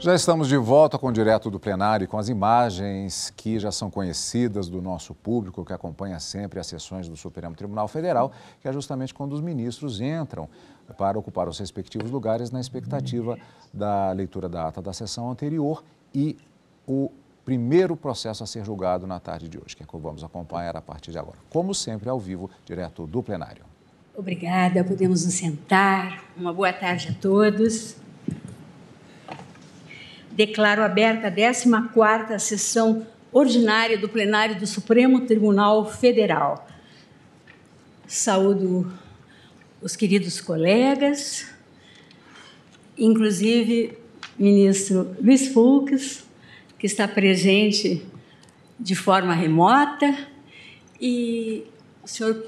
Já estamos de volta com o Direto do Plenário e com as imagens que já são conhecidas do nosso público, que acompanha sempre as sessões do Supremo Tribunal Federal, que é justamente quando os ministros entram para ocupar os respectivos lugares na expectativa da leitura da ata da sessão anterior e o primeiro processo a ser julgado na tarde de hoje, que é o que vamos acompanhar a partir de agora. Como sempre, ao vivo, direto do plenário. Obrigada, podemos nos sentar. Uma boa tarde a todos declaro aberta a 14ª sessão ordinária do plenário do Supremo Tribunal Federal. Saúdo os queridos colegas, inclusive ministro Luiz Fux, que está presente de forma remota, e o senhor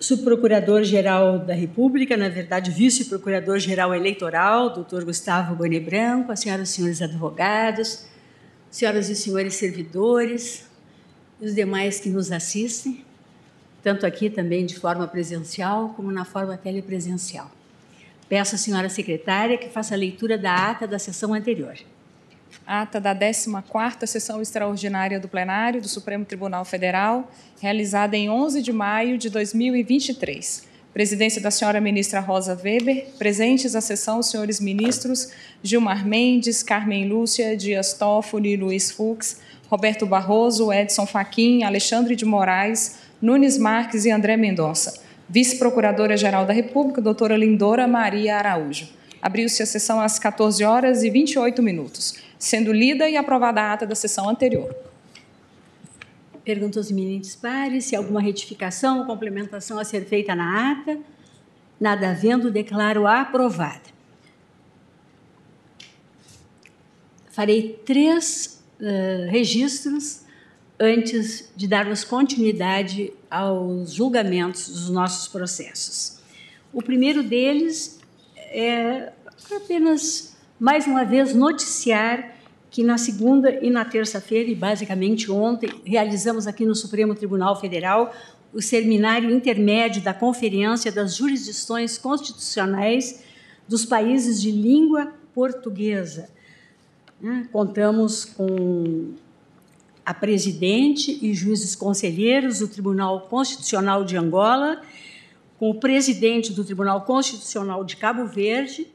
subprocurador-geral da República, na verdade, vice-procurador-geral eleitoral, doutor Gustavo Boni Branco, as senhoras e senhores advogados, senhoras e senhores servidores e os demais que nos assistem, tanto aqui também de forma presencial como na forma telepresencial. Peço à senhora secretária que faça a leitura da ata da sessão anterior ata da 14ª sessão extraordinária do plenário do Supremo Tribunal Federal, realizada em 11 de maio de 2023. Presidência da senhora ministra Rosa Weber, presentes à sessão os senhores ministros Gilmar Mendes, Carmen Lúcia, Dias Toffoli, Luiz Fux, Roberto Barroso, Edson Fachin, Alexandre de Moraes, Nunes Marques e André Mendonça. Vice-procuradora-geral da República, doutora Lindora Maria Araújo. Abriu-se a sessão às 14 horas e 28 minutos sendo lida e aprovada a ata da sessão anterior. aos eminentes pares, se alguma retificação ou complementação a ser feita na ata. Nada havendo, declaro aprovada. Farei três uh, registros antes de darmos continuidade aos julgamentos dos nossos processos. O primeiro deles é apenas, mais uma vez, noticiar que na segunda e na terça-feira, e basicamente ontem, realizamos aqui no Supremo Tribunal Federal o seminário intermédio da Conferência das Jurisdições Constitucionais dos Países de Língua Portuguesa. Né? Contamos com a presidente e juízes conselheiros do Tribunal Constitucional de Angola, com o presidente do Tribunal Constitucional de Cabo Verde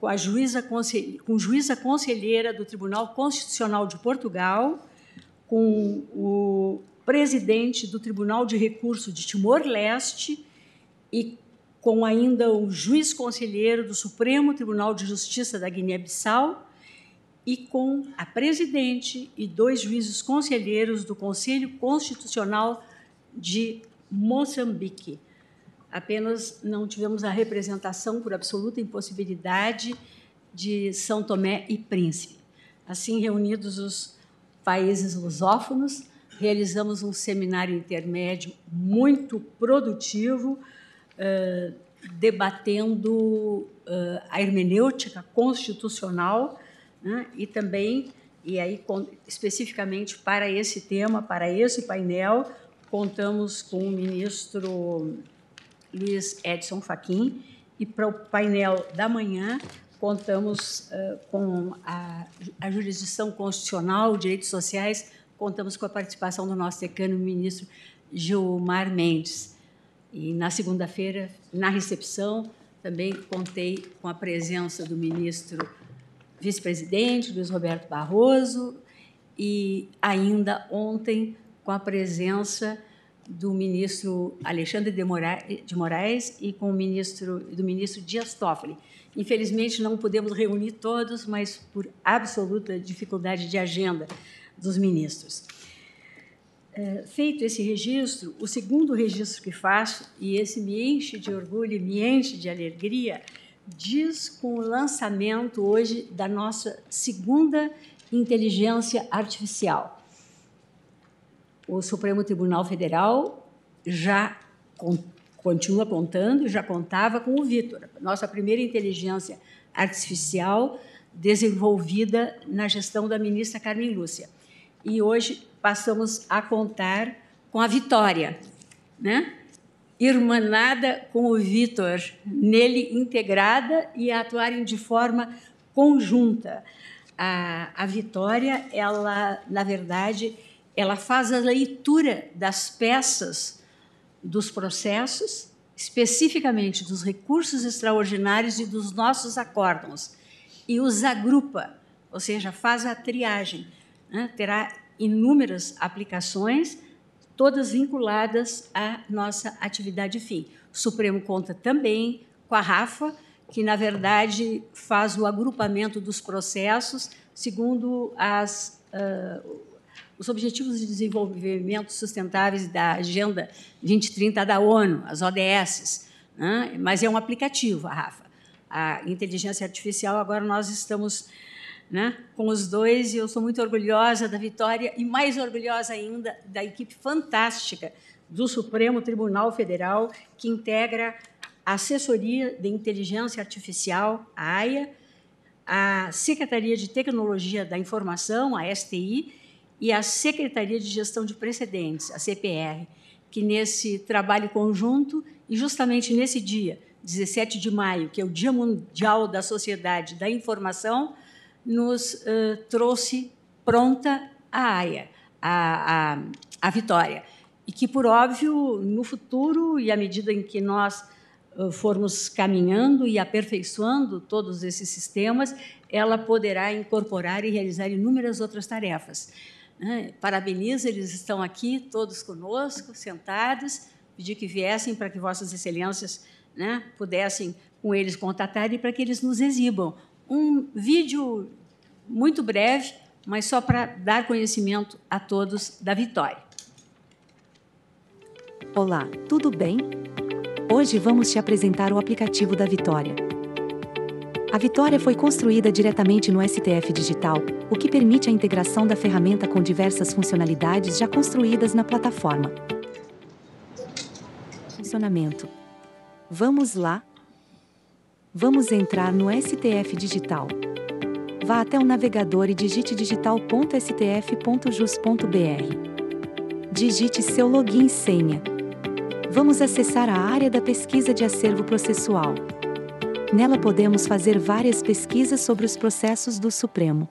com a juíza com juíza conselheira do Tribunal Constitucional de Portugal, com o presidente do Tribunal de Recurso de Timor-Leste e com ainda o juiz conselheiro do Supremo Tribunal de Justiça da Guiné-Bissau e com a presidente e dois juízes conselheiros do Conselho Constitucional de Moçambique apenas não tivemos a representação por absoluta impossibilidade de São Tomé e Príncipe. Assim, reunidos os países lusófonos, realizamos um seminário intermédio muito produtivo, debatendo a hermenêutica constitucional né, e também, e aí especificamente para esse tema, para esse painel, contamos com o ministro Luiz Edson Faquim. E para o painel da manhã, contamos uh, com a, a, jurisdição constitucional, direitos sociais, contamos com a participação do nosso decano, ministro Gilmar Mendes. E na segunda-feira, na recepção, também contei com a presença do ministro vice-presidente, Luiz Roberto Barroso, e ainda ontem com a presença do ministro Alexandre de Moraes, de Moraes e com o ministro do ministro Dias Toffoli. Infelizmente não podemos reunir todos, mas por absoluta dificuldade de agenda dos ministros. É, feito esse registro, o segundo registro que faço, e esse me enche de orgulho, e me enche de alegria, diz com o lançamento hoje da nossa segunda inteligência artificial o Supremo Tribunal Federal já continua contando, já contava com o Vitor, nossa primeira inteligência artificial desenvolvida na gestão da ministra Carmen Lúcia. E hoje passamos a contar com a Vitória, né? irmanada com o Vitor, nele integrada e atuarem de forma conjunta. A, a Vitória, ela, na verdade, ela faz a leitura das peças dos processos, especificamente dos recursos extraordinários e dos nossos acórdons, e os agrupa, ou seja, faz a triagem. Né? Terá inúmeras aplicações, todas vinculadas à nossa atividade fim. O Supremo conta também com a RAFA, que, na verdade, faz o agrupamento dos processos segundo as. Uh, os Objetivos de Desenvolvimento Sustentáveis da Agenda 2030 da ONU, as ODS. Né? Mas é um aplicativo, a Rafa. A inteligência artificial, agora nós estamos né, com os dois e eu sou muito orgulhosa da vitória e mais orgulhosa ainda da equipe fantástica do Supremo Tribunal Federal, que integra a Assessoria de Inteligência Artificial, a AIA, a Secretaria de Tecnologia da Informação, a STI, e a Secretaria de Gestão de Precedentes, a CPR, que nesse trabalho conjunto e justamente nesse dia, 17 de maio, que é o Dia Mundial da Sociedade da Informação, nos uh, trouxe pronta a AIA, a, a, a vitória. E que, por óbvio, no futuro e à medida em que nós formos caminhando e aperfeiçoando todos esses sistemas, ela poderá incorporar e realizar inúmeras outras tarefas. Né? Parabenizo, eles estão aqui todos conosco, sentados. Pedi que viessem para que Vossas Excelências né, pudessem com eles contatar e para que eles nos exibam. Um vídeo muito breve, mas só para dar conhecimento a todos da vitória. Olá, tudo bem? Hoje vamos te apresentar o aplicativo da Vitória. A Vitória foi construída diretamente no STF Digital, o que permite a integração da ferramenta com diversas funcionalidades já construídas na plataforma. Funcionamento. Vamos lá? Vamos entrar no STF Digital. Vá até o navegador e digite digital.stf.jus.br. Digite seu login e senha. Vamos acessar a área da pesquisa de acervo processual. Nela podemos fazer várias pesquisas sobre os processos do Supremo.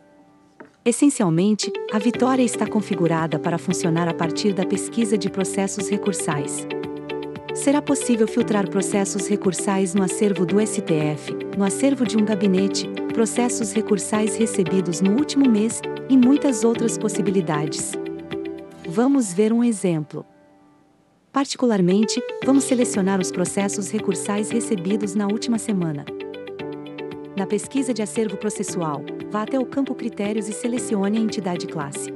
Essencialmente, a vitória está configurada para funcionar a partir da pesquisa de processos recursais. Será possível filtrar processos recursais no acervo do STF, no acervo de um gabinete, processos recursais recebidos no último mês e muitas outras possibilidades. Vamos ver um exemplo. Particularmente, vamos selecionar os processos recursais recebidos na última semana. Na pesquisa de acervo processual, vá até o campo Critérios e selecione a entidade classe.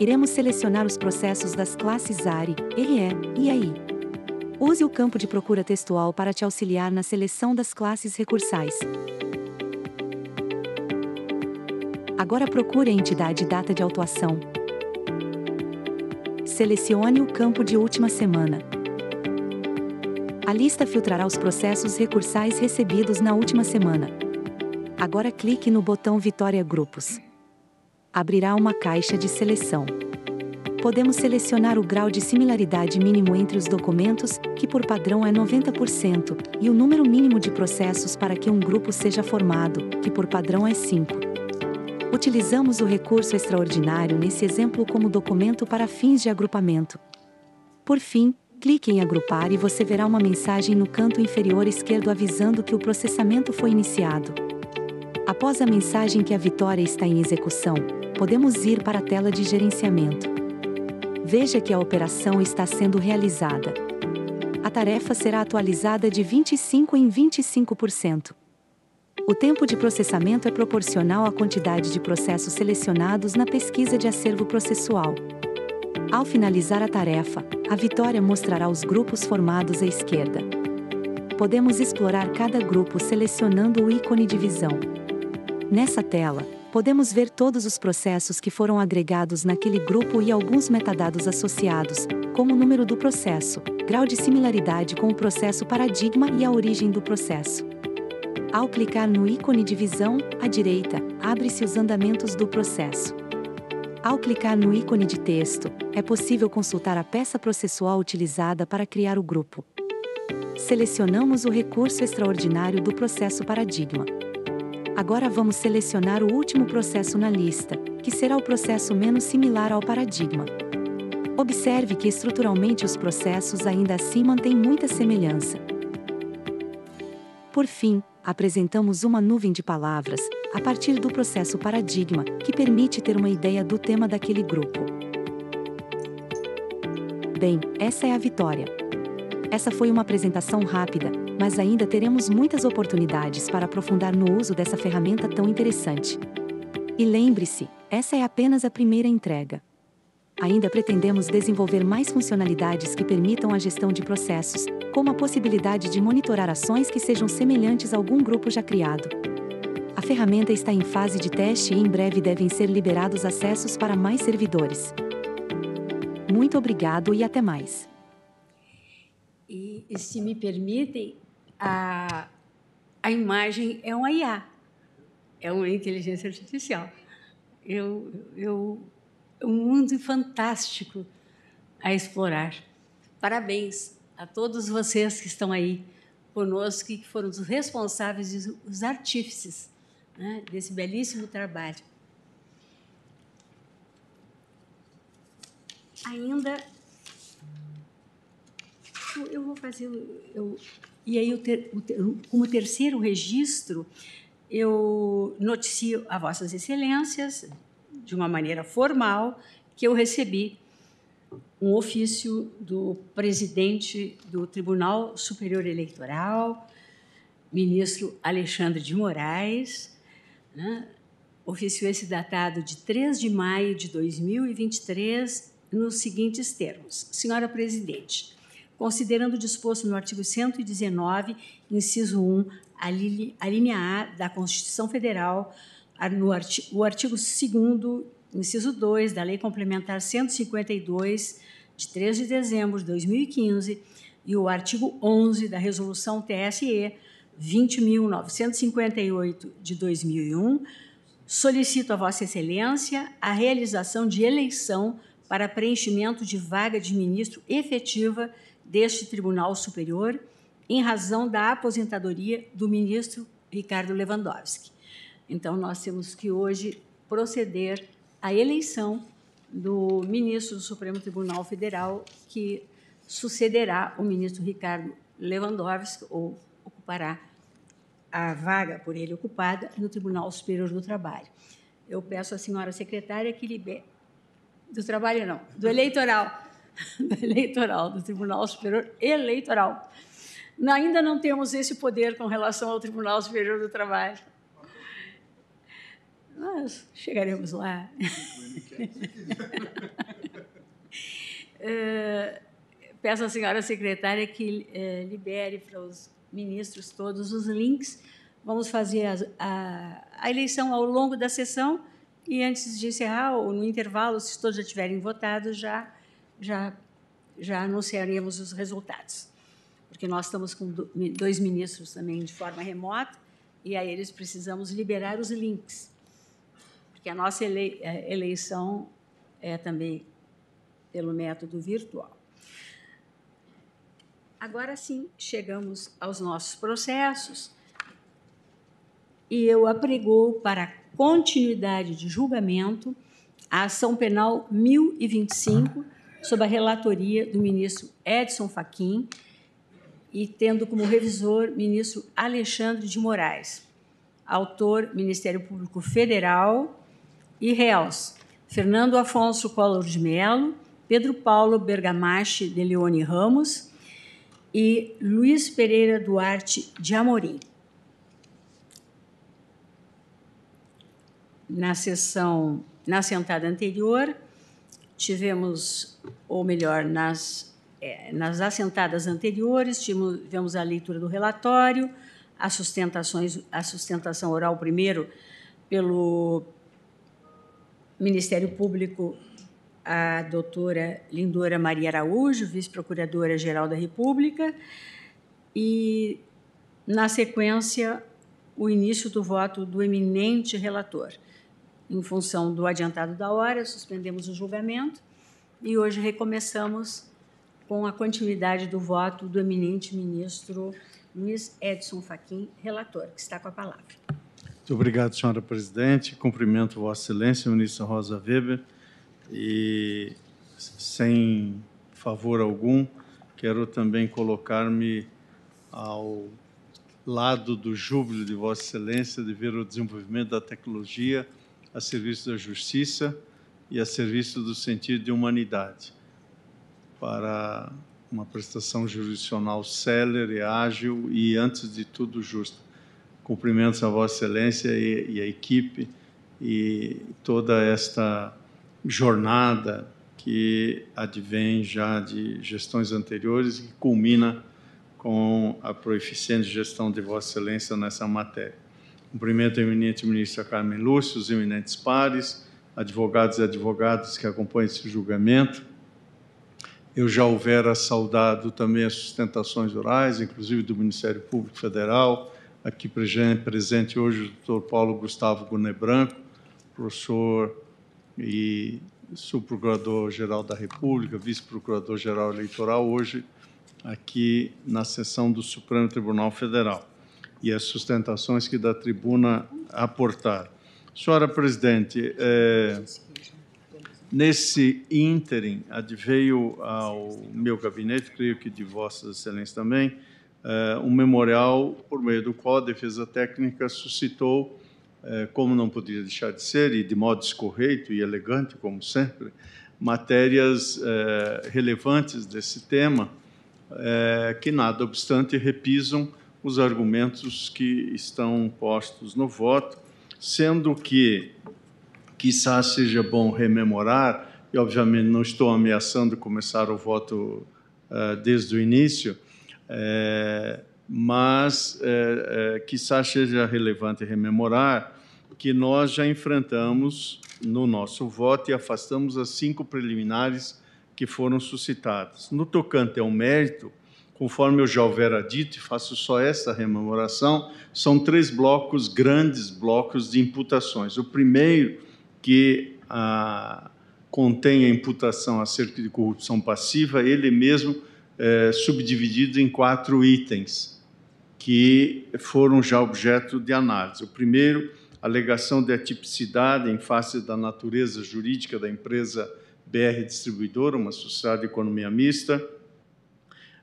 Iremos selecionar os processos das classes ARI, RE e AI. Use o campo de procura textual para te auxiliar na seleção das classes recursais. Agora procure a entidade data de autuação, selecione o campo de última semana. A lista filtrará os processos recursais recebidos na última semana. Agora clique no botão Vitória Grupos. Abrirá uma caixa de seleção. Podemos selecionar o grau de similaridade mínimo entre os documentos, que por padrão é 90%, e o número mínimo de processos para que um grupo seja formado, que por padrão é 5. Utilizamos o recurso extraordinário nesse exemplo como documento para fins de agrupamento. Por fim, clique em Agrupar e você verá uma mensagem no canto inferior esquerdo avisando que o processamento foi iniciado. Após a mensagem que a vitória está em execução, podemos ir para a tela de gerenciamento. Veja que a operação está sendo realizada. A tarefa será atualizada de 25 em 25%. O tempo de processamento é proporcional à quantidade de processos selecionados na pesquisa de acervo processual. Ao finalizar a tarefa, a vitória mostrará os grupos formados à esquerda. Podemos explorar cada grupo selecionando o ícone de visão. Nessa tela, podemos ver todos os processos que foram agregados naquele grupo e alguns metadados associados, como o número do processo, grau de similaridade com o processo paradigma e a origem do processo. Ao clicar no ícone de visão, à direita, abre-se os andamentos do processo. Ao clicar no ícone de texto, é possível consultar a peça processual utilizada para criar o grupo. Selecionamos o recurso extraordinário do processo paradigma. Agora vamos selecionar o último processo na lista, que será o processo menos similar ao paradigma. Observe que estruturalmente os processos ainda assim mantêm muita semelhança. Por fim, apresentamos uma nuvem de palavras, a partir do processo paradigma, que permite ter uma ideia do tema daquele grupo. Bem, essa é a vitória. Essa foi uma apresentação rápida, mas ainda teremos muitas oportunidades para aprofundar no uso dessa ferramenta tão interessante. E lembre-se, essa é apenas a primeira entrega. Ainda pretendemos desenvolver mais funcionalidades que permitam a gestão de processos, como a possibilidade de monitorar ações que sejam semelhantes a algum grupo já criado. A ferramenta está em fase de teste e em breve devem ser liberados acessos para mais servidores. Muito obrigado e até mais. E, se me permitem, a, a imagem é um IA, é uma inteligência artificial. Eu, eu um mundo fantástico a explorar. Parabéns a todos vocês que estão aí conosco e que foram os responsáveis, os artífices né, desse belíssimo trabalho. Ainda. Eu vou fazer. Eu, e aí, o ter, o, como terceiro registro, eu noticio a Vossas Excelências, de uma maneira formal, que eu recebi um ofício do presidente do Tribunal Superior Eleitoral, ministro Alexandre de Moraes, né? ofício esse datado de 3 de maio de 2023, nos seguintes termos: Senhora Presidente, considerando o disposto no artigo 119, inciso 1, a linha A da Constituição Federal o artigo 2 inciso 2 da Lei Complementar 152, de 3 de dezembro de 2015, e o artigo 11 da Resolução TSE 20.958 de 2001, solicito a Vossa Excelência a realização de eleição para preenchimento de vaga de ministro efetiva deste Tribunal Superior, em razão da aposentadoria do ministro Ricardo Lewandowski. Então, nós temos que hoje proceder à eleição do ministro do Supremo Tribunal Federal, que sucederá o ministro Ricardo Lewandowski, ou ocupará a vaga por ele ocupada no Tribunal Superior do Trabalho. Eu peço à senhora secretária que libere. Do trabalho, não, do eleitoral. Do eleitoral, do Tribunal Superior Eleitoral. Ainda não temos esse poder com relação ao Tribunal Superior do Trabalho. Nós chegaremos lá. Eh, peço à senhora secretária que eh, libere para os ministros todos os links. Vamos fazer a, a, a eleição ao longo da sessão e antes de encerrar, ou no intervalo, se todos já tiverem votado, já, já, já anunciaremos os resultados. Porque nós estamos com dois ministros também de forma remota e a eles precisamos liberar os links porque a nossa é, eleição é também pelo método virtual. Agora sim, chegamos aos nossos processos e eu apregou para continuidade de julgamento a ação penal 1025 sob a relatoria do ministro Edson Fachin e tendo como revisor ministro Alexandre de Moraes, autor Ministério Público Federal, e réus Fernando Afonso Collor de Mello, Pedro Paulo Bergamache de Leone Ramos e Luiz Pereira Duarte de Amorim. Na sessão, na sentada anterior, tivemos, ou melhor, nas, é, nas assentadas anteriores, tivemos, a leitura do relatório, sustentações, a sustentação oral primeiro pelo Ministério Público, a doutora Lindora Maria Araújo, vice-procuradora-geral da República, e, na sequência, o início do voto do eminente relator. Em função do adiantado da hora, suspendemos o julgamento e hoje recomeçamos com a continuidade do voto do eminente ministro Luiz Edson Fachin, relator, que está com a palavra. Muito obrigado, senhora presidente. Cumprimento Vossa Excelência, ministra Rosa Weber, e sem favor algum, quero também colocar-me ao lado do júbilo de Vossa Excelência de ver o desenvolvimento da tecnologia a serviço da justiça e a serviço do sentido de humanidade para uma prestação jurisdicional célere, ágil e, antes de tudo, justa. Cumprimentos a Vossa Excelência e, e a equipe e toda esta jornada que advém já de gestões anteriores e culmina com a proeficiente gestão de Vossa Excelência nessa matéria. Cumprimento a eminente ministra Carmen Lúcio, os eminentes pares, advogados e advogadas que acompanham esse julgamento. Eu já houvera saudado também as sustentações orais, inclusive do Ministério Público Federal, aqui presente hoje o Dr. Paulo Gustavo Guné Branco, professor e subprocurador-geral da República, vice-procurador-geral eleitoral, hoje aqui na sessão do Supremo Tribunal Federal, e as sustentações que da tribuna aportar. Senhora presidente, é, nesse ínterim, adveio ao meu gabinete, creio que de Vossas Excelências também, eh, um memorial por meio do qual a defesa técnica suscitou, eh, como não podia deixar de ser, e de modo escorreito e elegante, como sempre, matérias eh, relevantes desse tema, que, nada obstante, repisam os argumentos que estão postos no voto, sendo que, quizá seja bom rememorar, e obviamente não estou ameaçando começar o voto desde o início, é, mas, é, é, quizá seja relevante rememorar que nós já enfrentamos no nosso voto e afastamos as cinco preliminares que foram suscitadas. No tocante ao mérito, conforme eu já houvera dito, e faço só essa rememoração, são três blocos, grandes blocos de imputações. O primeiro, que ah, contém a imputação acerca de corrupção passiva, ele mesmo é, subdividido em quatro itens que foram já objeto de análise. O primeiro, alegação de atipicidade em face da natureza jurídica da empresa BR Distribuidora, uma sociedade de economia mista.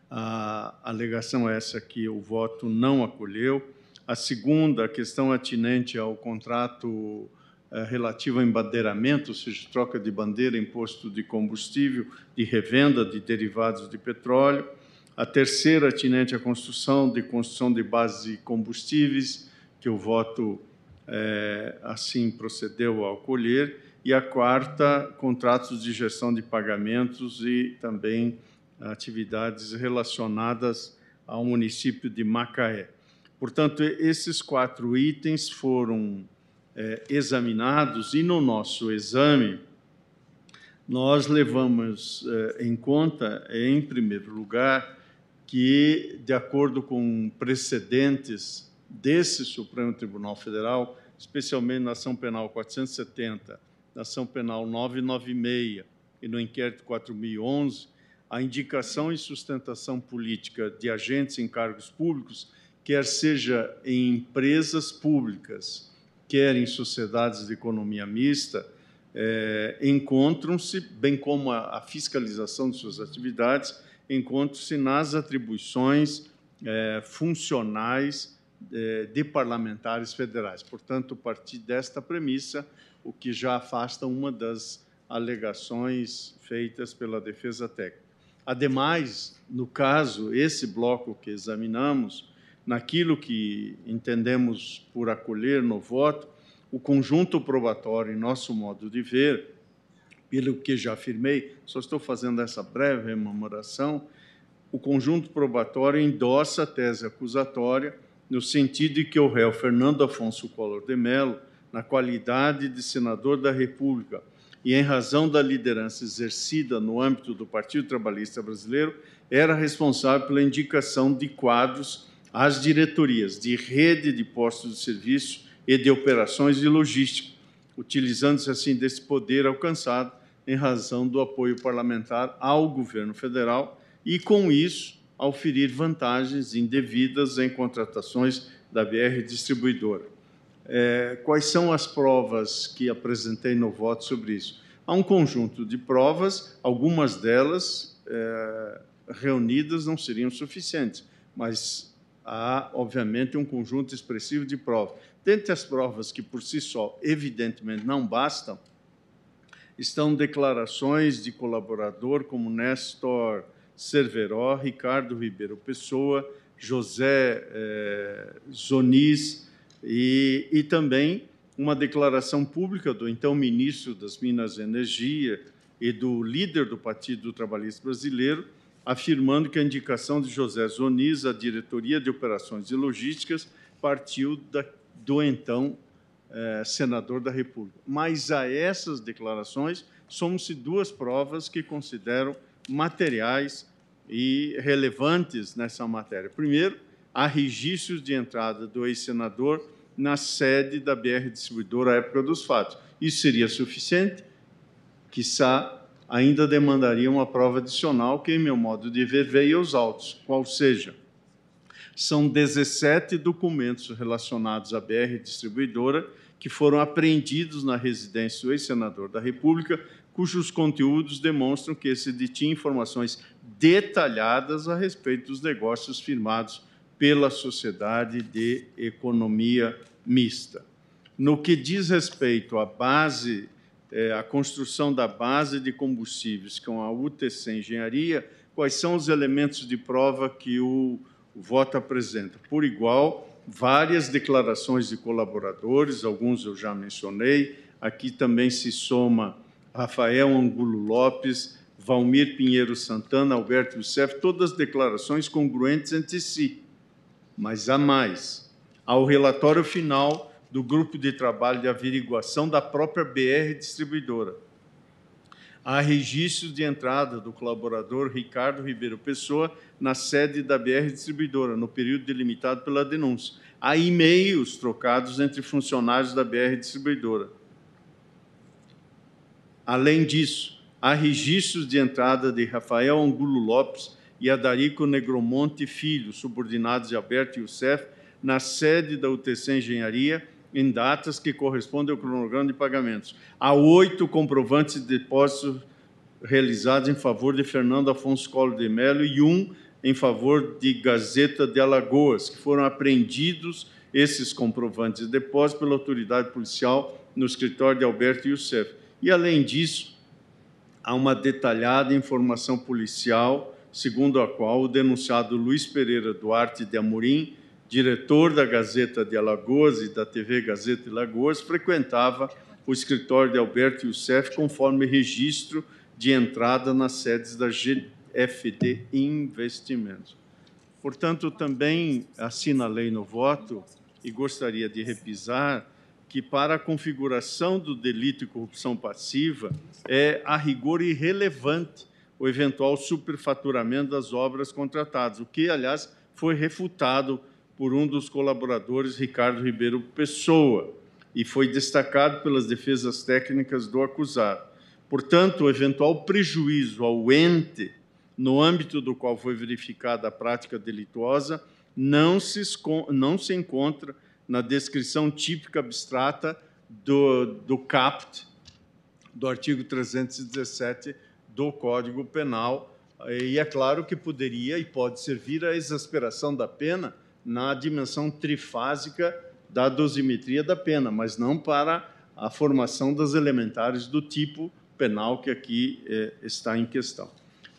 A alegação é essa que o voto não acolheu. A segunda, a questão atinente ao contrato eh, relativo a embandeiramento, ou seja, troca de bandeira, imposto de combustível, de revenda de derivados de petróleo. A terceira, atinente à construção, de construção de bases de combustíveis, que o voto é, assim procedeu ao colher. E a quarta, contratos de gestão de pagamentos e também atividades relacionadas ao município de Macaé. Portanto, esses quatro itens foram é, examinados, e no nosso exame, nós levamos é, em conta, em primeiro lugar, que, de acordo com precedentes desse Supremo Tribunal Federal, especialmente na ação penal 470, na ação penal 996 e no inquérito 4011, a indicação e sustentação política de agentes em cargos públicos, quer seja em empresas públicas quer em sociedades de economia mista, é, encontram-se, bem como a, a, fiscalização de suas atividades, encontram-se nas atribuições é, funcionais é, de parlamentares federais. Portanto, a partir desta premissa, o que já afasta uma das alegações feitas pela defesa técnica. Ademais, no caso, esse bloco que examinamos, naquilo que entendemos por acolher no voto, o conjunto probatório, em nosso modo de ver, pelo que já afirmei, só estou fazendo essa breve rememoração, o conjunto probatório endossa a tese acusatória no sentido de que o réu Fernando Afonso Collor de Mello, na qualidade de senador da República e em razão da liderança exercida no âmbito do Partido Trabalhista Brasileiro, era responsável pela indicação de quadros às diretorias de rede de postos de serviço e de operações de logística, utilizando-se assim desse poder alcançado em razão do apoio parlamentar ao governo federal e, com isso, ao ferir vantagens indevidas em contratações da BR distribuidora. É, quais são as provas que apresentei no voto sobre isso? Há um conjunto de provas, algumas delas é, reunidas não seriam suficientes, mas há, obviamente, um conjunto expressivo de provas. Dentre as provas que, por si só, evidentemente não bastam, estão declarações de colaborador como Nestor Cerveró, Ricardo Ribeiro Pessoa, José eh, Zonis e, e também uma declaração pública do então ministro das Minas e Energia e do líder do Partido Trabalhista Brasileiro, afirmando que a indicação de José Zoniz à diretoria de operações e logísticas partiu da, do então eh, senador da República. Mas a essas declarações somam-se duas provas que considero materiais e relevantes nessa matéria. Primeiro, há registros de entrada do ex-senador na sede da BR Distribuidora à época dos fatos. Isso seria suficiente, quiçá ainda demandaria uma prova adicional que, em meu modo de ver, veio aos autos, qual seja. São 17 documentos relacionados à BR Distribuidora que foram apreendidos na residência do ex-senador da República, cujos conteúdos demonstram que esse detinha informações detalhadas a respeito dos negócios firmados pela Sociedade de Economia Mista. No que diz respeito à base é, a construção da base de combustíveis com a UTC Engenharia, quais são os elementos de prova que o, o voto apresenta? Por igual, várias declarações de colaboradores, alguns eu já mencionei, aqui também se soma Rafael Angulo Lopes, Valmir Pinheiro Santana, Alberto Lucef, todas declarações congruentes entre si. Mas há mais. Ao relatório final, do grupo de trabalho de averiguação da própria BR distribuidora. Há registro de entrada do colaborador Ricardo Ribeiro Pessoa na sede da BR distribuidora, no período delimitado pela denúncia. Há e-mails trocados entre funcionários da BR distribuidora. Além disso, há registros de entrada de Rafael Angulo Lopes e Adarico Negromonte Filho, subordinados de Alberto Youssef, na sede da UTC Engenharia, em datas que correspondem ao cronograma de pagamentos. Há oito comprovantes de depósitos realizados em favor de Fernando Afonso Collor de Mello e um em favor de Gazeta de Alagoas, que foram apreendidos esses comprovantes de depósito pela autoridade policial no escritório de Alberto Youssef. E, além disso, há uma detalhada informação policial, segundo a qual o denunciado Luiz Pereira Duarte de Amorim diretor da Gazeta de Alagoas e da TV Gazeta de Alagoas, frequentava o escritório de Alberto Youssef conforme registro de entrada nas sedes da GFD Investimentos. Portanto, também assinalei no voto e gostaria de repisar que para a configuração do delito de corrupção passiva é a rigor irrelevante o eventual superfaturamento das obras contratadas, o que, aliás, foi refutado por um dos colaboradores, Ricardo Ribeiro Pessoa, e foi destacado pelas defesas técnicas do acusado. Portanto, o eventual prejuízo ao ente no âmbito do qual foi verificada a prática delituosa não se, não se encontra na descrição típica abstrata do, do CAPT, do artigo 317 do Código Penal. E é claro que poderia e pode servir à exasperação da pena na dimensão trifásica da dosimetria da pena, mas não para a formação das elementares do tipo penal que aqui é, está em questão.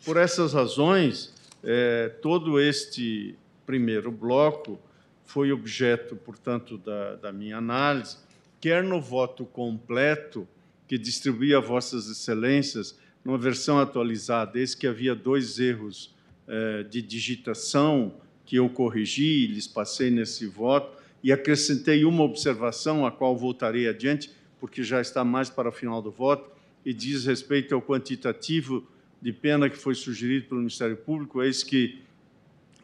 Por essas razões, é, todo este primeiro bloco foi objeto, portanto, da, da minha análise, quer no voto completo que distribuí a Vossas Excelências, numa versão atualizada, desde que havia dois erros é, de digitação que eu corrigi, lhes passei nesse voto e acrescentei uma observação, a qual voltarei adiante, porque já está mais para o final do voto, e diz respeito ao quantitativo de pena que foi sugerido pelo Ministério Público, eis que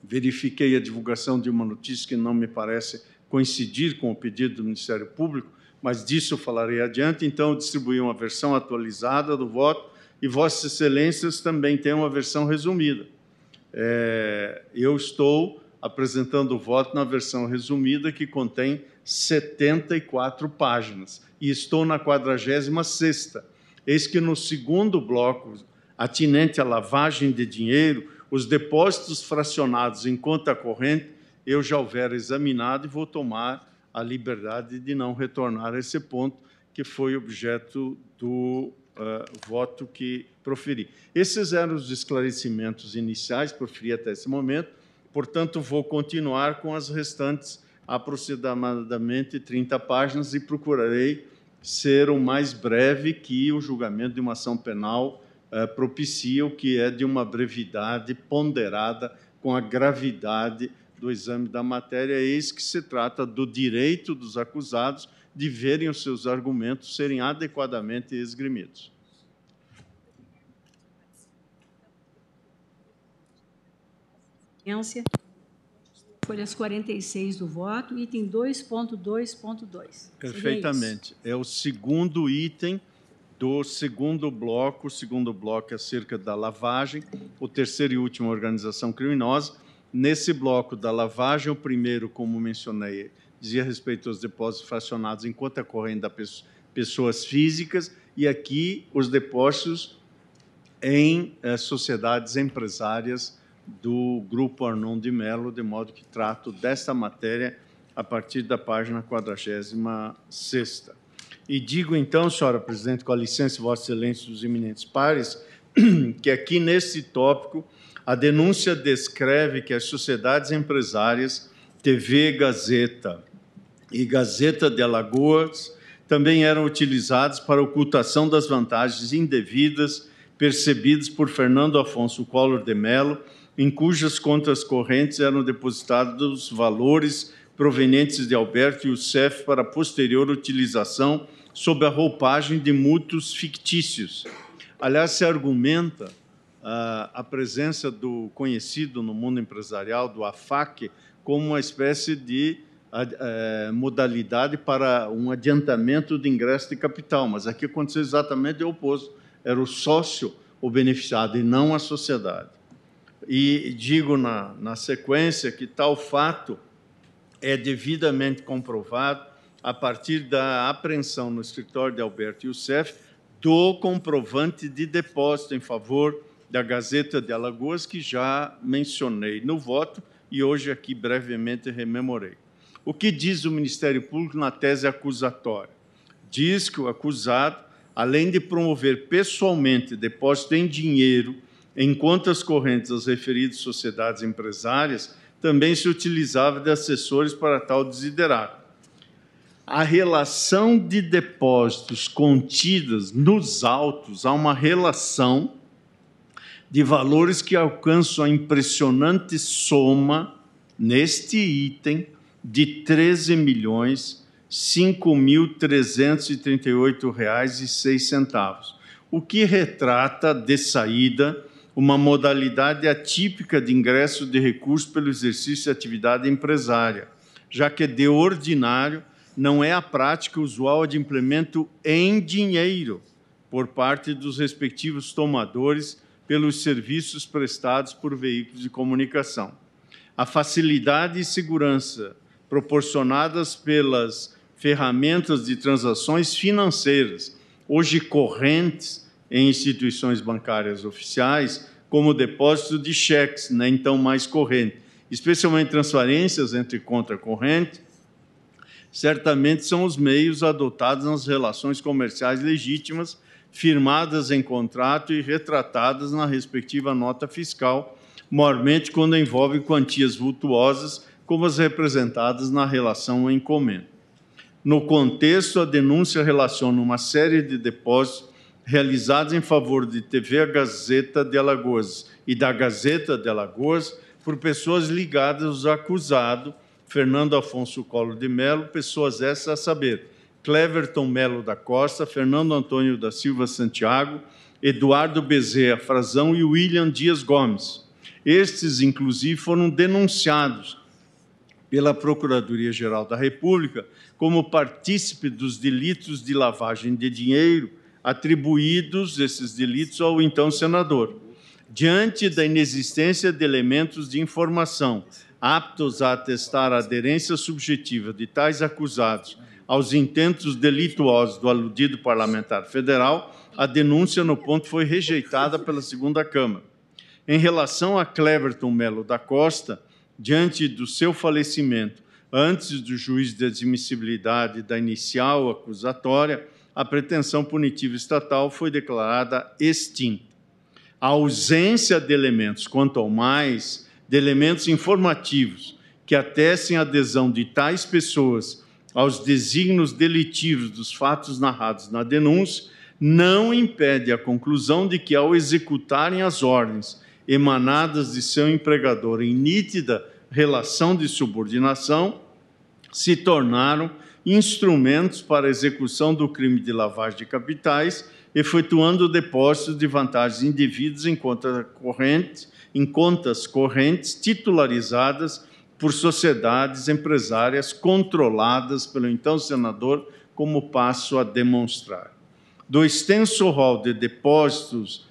verifiquei a divulgação de uma notícia que não me parece coincidir com o pedido do Ministério Público, mas disso falarei adiante. Então, distribuí uma versão atualizada do voto e Vossas Excelências também têm uma versão resumida é, eu estou apresentando o voto na versão resumida, que contém 74 páginas, e estou na 46. Eis que no segundo bloco, atinente à lavagem de dinheiro, os depósitos fracionados em conta corrente, eu já houvera examinado e vou tomar a liberdade de não retornar a esse ponto, que foi objeto do uh, voto que proferir. Esses eram os esclarecimentos iniciais proferi até esse momento, portanto, vou continuar com as restantes aproximadamente 30 páginas e procurarei ser o mais breve que o julgamento de uma ação penal eh, propicia, o que é de uma brevidade ponderada com a gravidade do exame da matéria, eis que se trata do direito dos acusados de verem os seus argumentos serem adequadamente esgrimidos. presidência, folha 46 do voto, item 2.2.2. Perfeitamente. É o segundo item do segundo bloco. O segundo bloco é acerca da lavagem. O terceiro e último, organização criminosa. Nesse bloco da lavagem, o primeiro, como mencionei, dizia respeito aos depósitos fracionados enquanto é corrente a pessoas físicas e aqui os depósitos em eh, sociedades empresárias do grupo Arnon de Mello, de modo que trato desta matéria a partir da página 46. E digo então, senhora presidente, com a licença de Vossa Excelência dos eminentes pares, que aqui nesse tópico a denúncia descreve que as sociedades empresárias TV Gazeta e Gazeta de Alagoas também eram utilizados para ocultação das vantagens indevidas percebidas por Fernando Afonso Collor de Mello em cujas contas correntes eram depositados valores provenientes de Alberto e o CEF para posterior utilização sob a roupagem de mútuos fictícios. Aliás, se argumenta ah, a presença do conhecido no mundo empresarial, do AFAC, como uma espécie de ah, eh, modalidade para um adiantamento de ingresso de capital, mas aqui aconteceu exatamente o oposto. Era o sócio o beneficiado e não a sociedade. E digo na, na sequência que tal fato é devidamente comprovado a partir da apreensão no escritório de Alberto Youssef do comprovante de depósito em favor da Gazeta de Alagoas, que já mencionei no voto e hoje aqui brevemente rememorei. O que diz o Ministério Público na tese acusatória? Diz que o acusado, além de promover pessoalmente depósito em dinheiro Enquanto as correntes das referidas sociedades empresárias, também se utilizava de assessores para tal desiderato. A relação de depósitos contidas nos autos há uma relação de valores que alcançam a impressionante soma, neste item, de 13 milhões R$ 5.338,06, o que retrata, de saída, uma modalidade atípica de ingresso de recursos pelo exercício de atividade empresária, já que, de ordinário, não é a prática usual de implemento em dinheiro por parte dos respectivos tomadores pelos serviços prestados por veículos de comunicação. A facilidade e segurança proporcionadas pelas ferramentas de transações financeiras, hoje correntes, em instituições bancárias oficiais, como depósito de cheques, né, então mais corrente, especialmente transferências entre conta corrente, certamente são os meios adotados nas relações comerciais legítimas, firmadas em contrato e retratadas na respectiva nota fiscal, maiormente quando envolvem quantias vultuosas, como as representadas na relação encomenda. No contexto, a denúncia relaciona uma série de depósitos realizados em favor de TV Gazeta de Alagoas e da Gazeta de Alagoas por pessoas ligadas ao acusado Fernando Afonso Colo de Melo, pessoas essas a saber, Cleverton Melo da Costa, Fernando Antônio da Silva Santiago, Eduardo Bezerra Frazão e William Dias Gomes. Estes, inclusive, foram denunciados pela Procuradoria-Geral da República como partícipe dos delitos de lavagem de dinheiro atribuídos esses delitos ao então senador, diante da inexistência de elementos de informação aptos a atestar a aderência subjetiva de tais acusados aos intentos delituosos do aludido parlamentar federal, a denúncia no ponto foi rejeitada pela segunda Câmara. Em relação a Cleverton Melo da Costa, diante do seu falecimento antes do juiz de admissibilidade da inicial acusatória, a pretensão punitiva estatal foi declarada extinta. A ausência de elementos, quanto ao mais, de elementos informativos que atestem a adesão de tais pessoas aos designos delitivos dos fatos narrados na denúncia, não impede a conclusão de que, ao executarem as ordens emanadas de seu empregador em nítida relação de subordinação, se tornaram instrumentos para a execução do crime de lavagem de capitais, efetuando depósitos de vantagens indivíduos em contas correntes, em contas correntes titularizadas por sociedades empresárias controladas pelo então senador, como passo a demonstrar. Do extenso rol de depósitos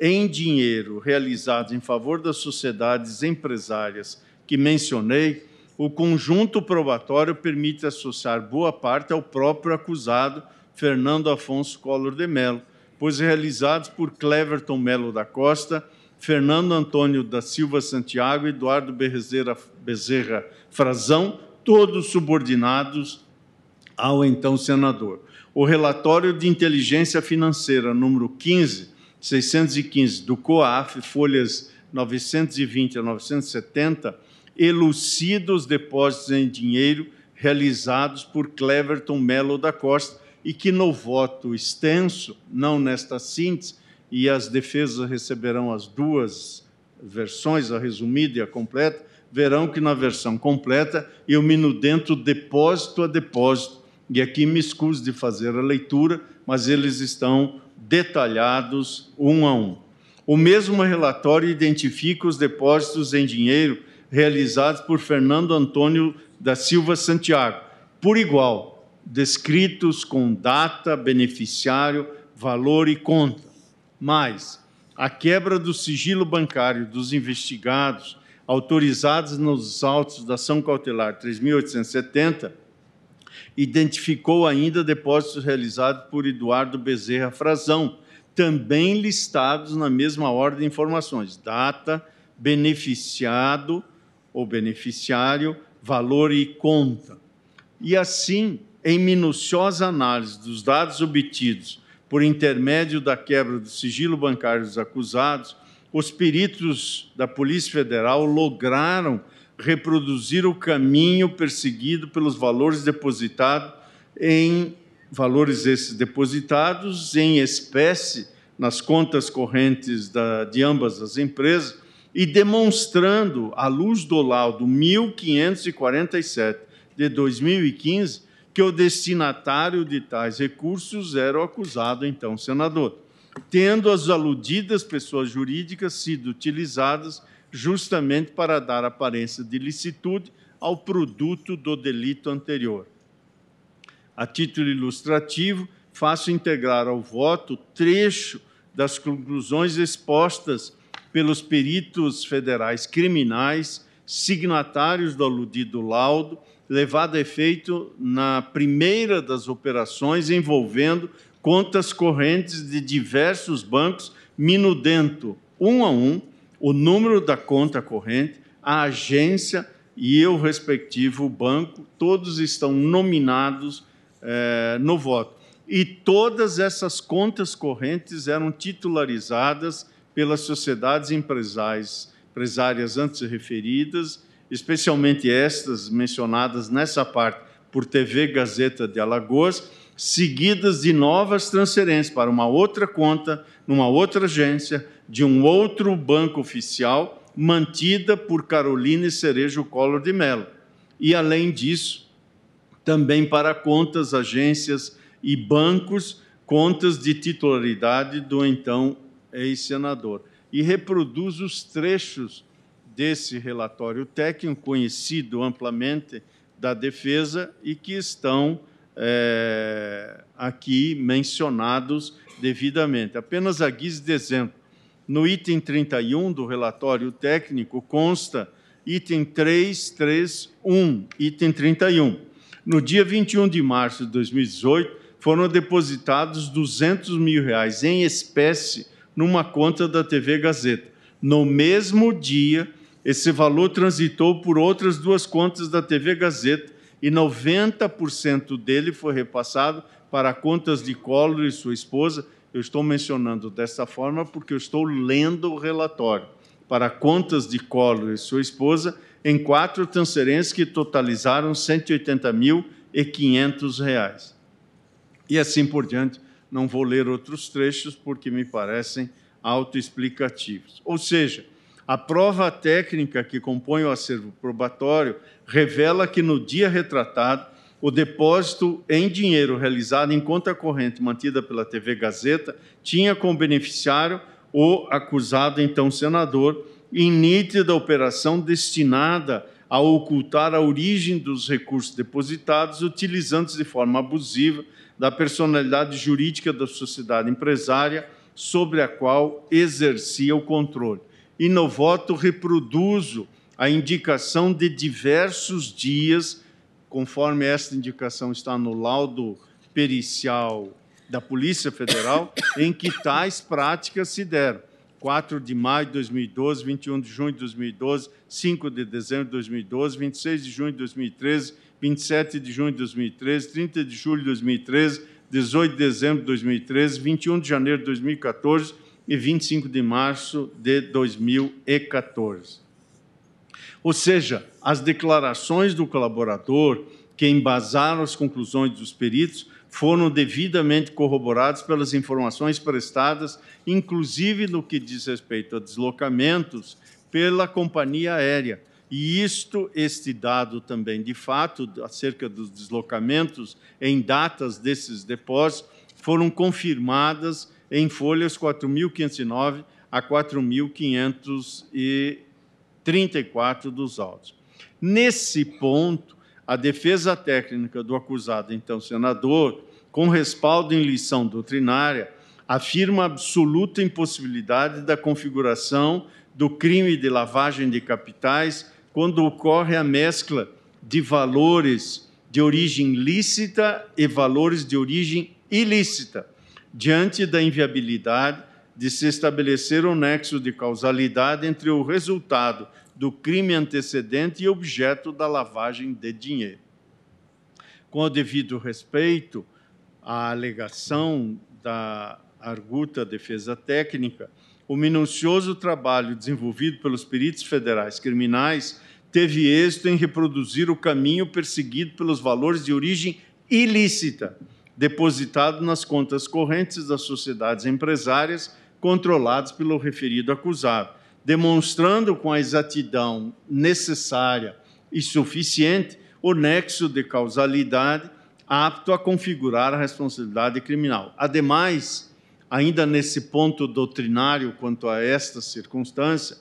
em dinheiro realizados em favor das sociedades empresárias que mencionei, o conjunto probatório permite associar boa parte ao próprio acusado, Fernando Afonso Collor de Mello, pois realizados por Cleverton Melo da Costa, Fernando Antônio da Silva Santiago e Eduardo Bezerra, Bezerra Frazão, todos subordinados ao então senador. O relatório de inteligência financeira número 15, 615 do COAF, folhas 920 a 970, elucida os depósitos em dinheiro realizados por Cleverton Melo da Costa e que, no voto extenso, não nesta síntese, e as defesas receberão as duas versões, a resumida e a completa, verão que na versão completa eu minudento depósito a depósito, e aqui me escuso de fazer a leitura, mas eles estão detalhados um a um. O mesmo relatório identifica os depósitos em dinheiro realizados por Fernando Antônio da Silva Santiago, por igual, descritos com data, beneficiário, valor e conta. Mas a quebra do sigilo bancário dos investigados autorizados nos autos da ação cautelar 3870 identificou ainda depósitos realizados por Eduardo Bezerra Frazão, também listados na mesma ordem de informações: data, beneficiado, ou beneficiário, valor e conta. E assim, em minuciosa análise dos dados obtidos por intermédio da quebra do sigilo bancário dos acusados, os peritos da Polícia Federal lograram reproduzir o caminho perseguido pelos valores depositados em valores esses depositados em espécie nas contas correntes da, de ambas as empresas, e demonstrando, à luz do laudo 1547 de 2015, que o destinatário de tais recursos era o acusado, então senador, tendo as aludidas pessoas jurídicas sido utilizadas justamente para dar aparência de licitude ao produto do delito anterior. A título ilustrativo, faço integrar ao voto trecho das conclusões expostas pelos peritos federais criminais signatários do aludido laudo, levado a efeito na primeira das operações envolvendo contas correntes de diversos bancos, minudento um a um o número da conta corrente, a agência e o respectivo banco, todos estão nominados eh, no voto. E todas essas contas correntes eram titularizadas pelas sociedades empresais, empresárias antes referidas, especialmente estas mencionadas nessa parte por TV Gazeta de Alagoas, seguidas de novas transferências para uma outra conta, numa outra agência, de um outro banco oficial, mantida por Carolina e Cerejo Collor de Mello. E, além disso, também para contas, agências e bancos, contas de titularidade do então ex-senador, e reproduz os trechos desse relatório técnico, conhecido amplamente da defesa, e que estão é, aqui mencionados devidamente. Apenas a guise de exemplo. No item 31 do relatório técnico consta item 331, item 31. No dia 21 de março de 2018, foram depositados 200 mil reais em espécie numa conta da TV Gazeta. No mesmo dia, esse valor transitou por outras duas contas da TV Gazeta e 90% dele foi repassado para contas de Collor e sua esposa. Eu estou mencionando dessa forma porque eu estou lendo o relatório. Para contas de Collor e sua esposa, em quatro transferências que totalizaram R$ 180.500. E assim por diante não vou ler outros trechos porque me parecem autoexplicativos. Ou seja, a prova técnica que compõe o acervo probatório revela que no dia retratado, o depósito em dinheiro realizado em conta corrente mantida pela TV Gazeta tinha como beneficiário o acusado, então senador, em nítida operação destinada a ocultar a origem dos recursos depositados, utilizando-se de forma abusiva da personalidade jurídica da sociedade empresária sobre a qual exercia o controle. E no voto reproduzo a indicação de diversos dias, conforme esta indicação está no laudo pericial da Polícia Federal, em que tais práticas se deram. 4 de maio de 2012, 21 de junho de 2012, 5 de dezembro de 2012, 26 de junho de 2013, 27 de junho de 2013, 30 de julho de 2013, 18 de dezembro de 2013, 21 de janeiro de 2014 e 25 de março de 2014. Ou seja, as declarações do colaborador que embasaram as conclusões dos peritos foram devidamente corroboradas pelas informações prestadas, inclusive no que diz respeito a deslocamentos, pela companhia aérea e isto, este dado também, de fato, acerca dos deslocamentos em datas desses depósitos, foram confirmadas em folhas 4.509 a 4.534 dos autos. Nesse ponto, a defesa técnica do acusado, então senador, com respaldo em lição doutrinária, afirma absoluta impossibilidade da configuração do crime de lavagem de capitais quando ocorre a mescla de valores de origem lícita e valores de origem ilícita, diante da inviabilidade de se estabelecer um nexo de causalidade entre o resultado do crime antecedente e objeto da lavagem de dinheiro. Com o devido respeito à alegação da arguta defesa técnica, o minucioso trabalho desenvolvido pelos peritos federais criminais teve êxito em reproduzir o caminho perseguido pelos valores de origem ilícita, depositado nas contas correntes das sociedades empresárias controladas pelo referido acusado, demonstrando com a exatidão necessária e suficiente o nexo de causalidade apto a configurar a responsabilidade criminal. Ademais, ainda nesse ponto doutrinário quanto a esta circunstância,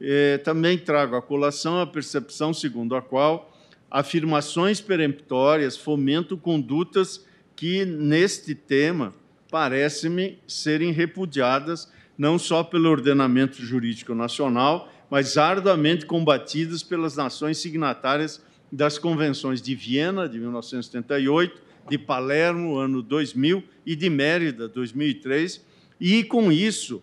eh, também trago à colação a percepção segundo a qual afirmações peremptórias fomentam condutas que, neste tema, parecem-me serem repudiadas não só pelo ordenamento jurídico nacional, mas arduamente combatidas pelas nações signatárias das convenções de Viena, de 1978, de Palermo, ano 2000, e de Mérida, 2003. E com isso,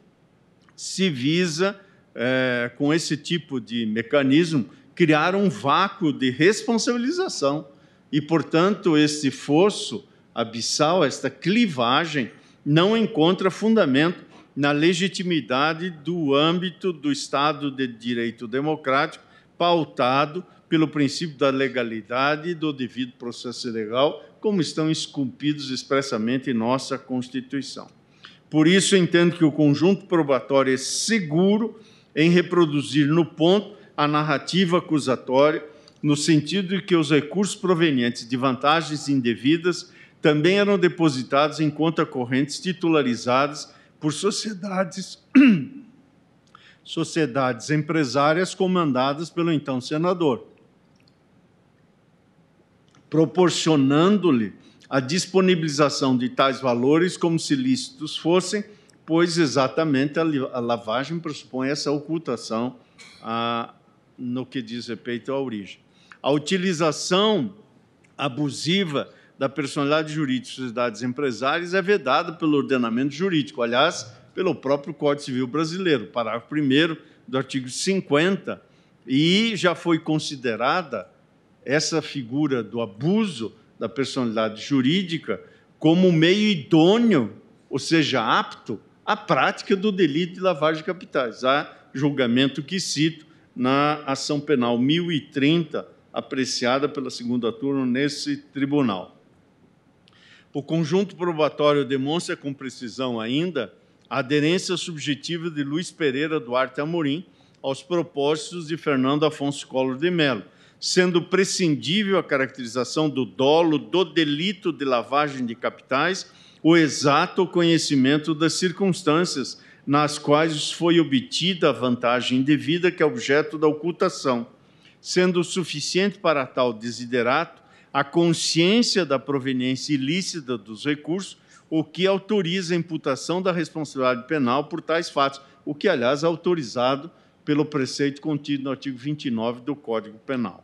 se visa, é, com esse tipo de mecanismo, criar um vácuo de responsabilização. E, portanto, esse fosso abissal, esta clivagem, não encontra fundamento na legitimidade do âmbito do Estado de direito democrático, pautado pelo princípio da legalidade e do devido processo legal, como estão esculpidos expressamente em nossa Constituição. Por isso, entendo que o conjunto probatório é seguro em reproduzir no ponto a narrativa acusatória, no sentido de que os recursos provenientes de vantagens indevidas também eram depositados em conta correntes titularizadas por sociedades sociedades empresárias comandadas pelo então senador proporcionando-lhe a disponibilização de tais valores como se lícitos fossem, pois exatamente a lavagem pressupõe essa ocultação no que diz respeito à origem. A utilização abusiva da personalidade jurídica de sociedades empresárias é vedada pelo ordenamento jurídico, aliás, pelo próprio Código Civil Brasileiro, parágrafo 1 do artigo 50, e já foi considerada essa figura do abuso da personalidade jurídica como meio idôneo, ou seja, apto à prática do delito de lavagem de capitais. Há julgamento que cito na ação penal 1030, apreciada pela segunda turma nesse tribunal. O conjunto probatório demonstra com precisão ainda a aderência subjetiva de Luiz Pereira Duarte Amorim aos propósitos de Fernando Afonso Collor de Mello, sendo prescindível a caracterização do dolo do delito de lavagem de capitais, o exato conhecimento das circunstâncias nas quais foi obtida a vantagem devida que é objeto da ocultação, sendo suficiente para tal desiderato a consciência da proveniência ilícita dos recursos, o que autoriza a imputação da responsabilidade penal por tais fatos, o que, aliás, é autorizado pelo preceito contido no artigo 29 do Código Penal.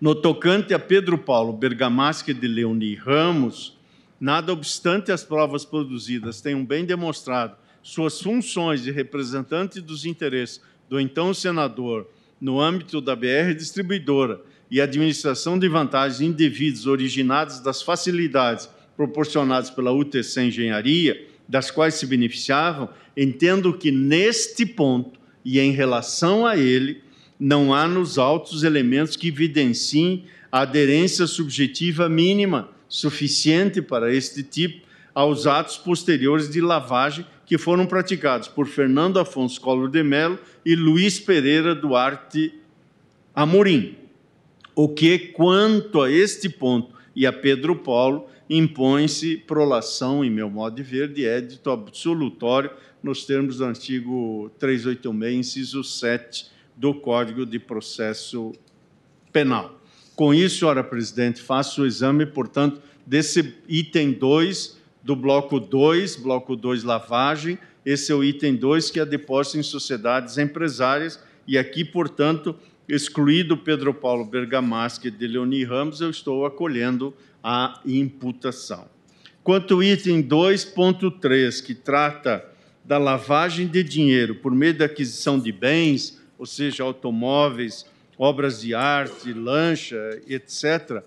No tocante a Pedro Paulo, Bergamasque de Leoni Ramos, nada obstante as provas produzidas tenham bem demonstrado suas funções de representante dos interesses do então senador no âmbito da BR distribuidora e administração de vantagens indevidas originadas das facilidades proporcionadas pela UTC Engenharia, das quais se beneficiavam, entendo que neste ponto e em relação a ele, não há nos autos elementos que evidenciem a aderência subjetiva mínima suficiente para este tipo aos atos posteriores de lavagem que foram praticados por Fernando Afonso Collor de Mello e Luiz Pereira Duarte Amorim. O que, quanto a este ponto e a Pedro Paulo, impõe-se prolação, em meu modo de ver, de édito absolutório nos termos do artigo 386, inciso 7 do Código de Processo Penal. Com isso, ora, presidente, faço o exame, portanto, desse item 2 do bloco 2, bloco 2 lavagem, esse é o item 2 que é depósito em sociedades empresárias e aqui, portanto, excluído Pedro Paulo Bergamaschi e Leoni Ramos, eu estou acolhendo a imputação. Quanto ao item 2.3, que trata da lavagem de dinheiro por meio da aquisição de bens, ou seja, automóveis, obras de arte, lancha, etc.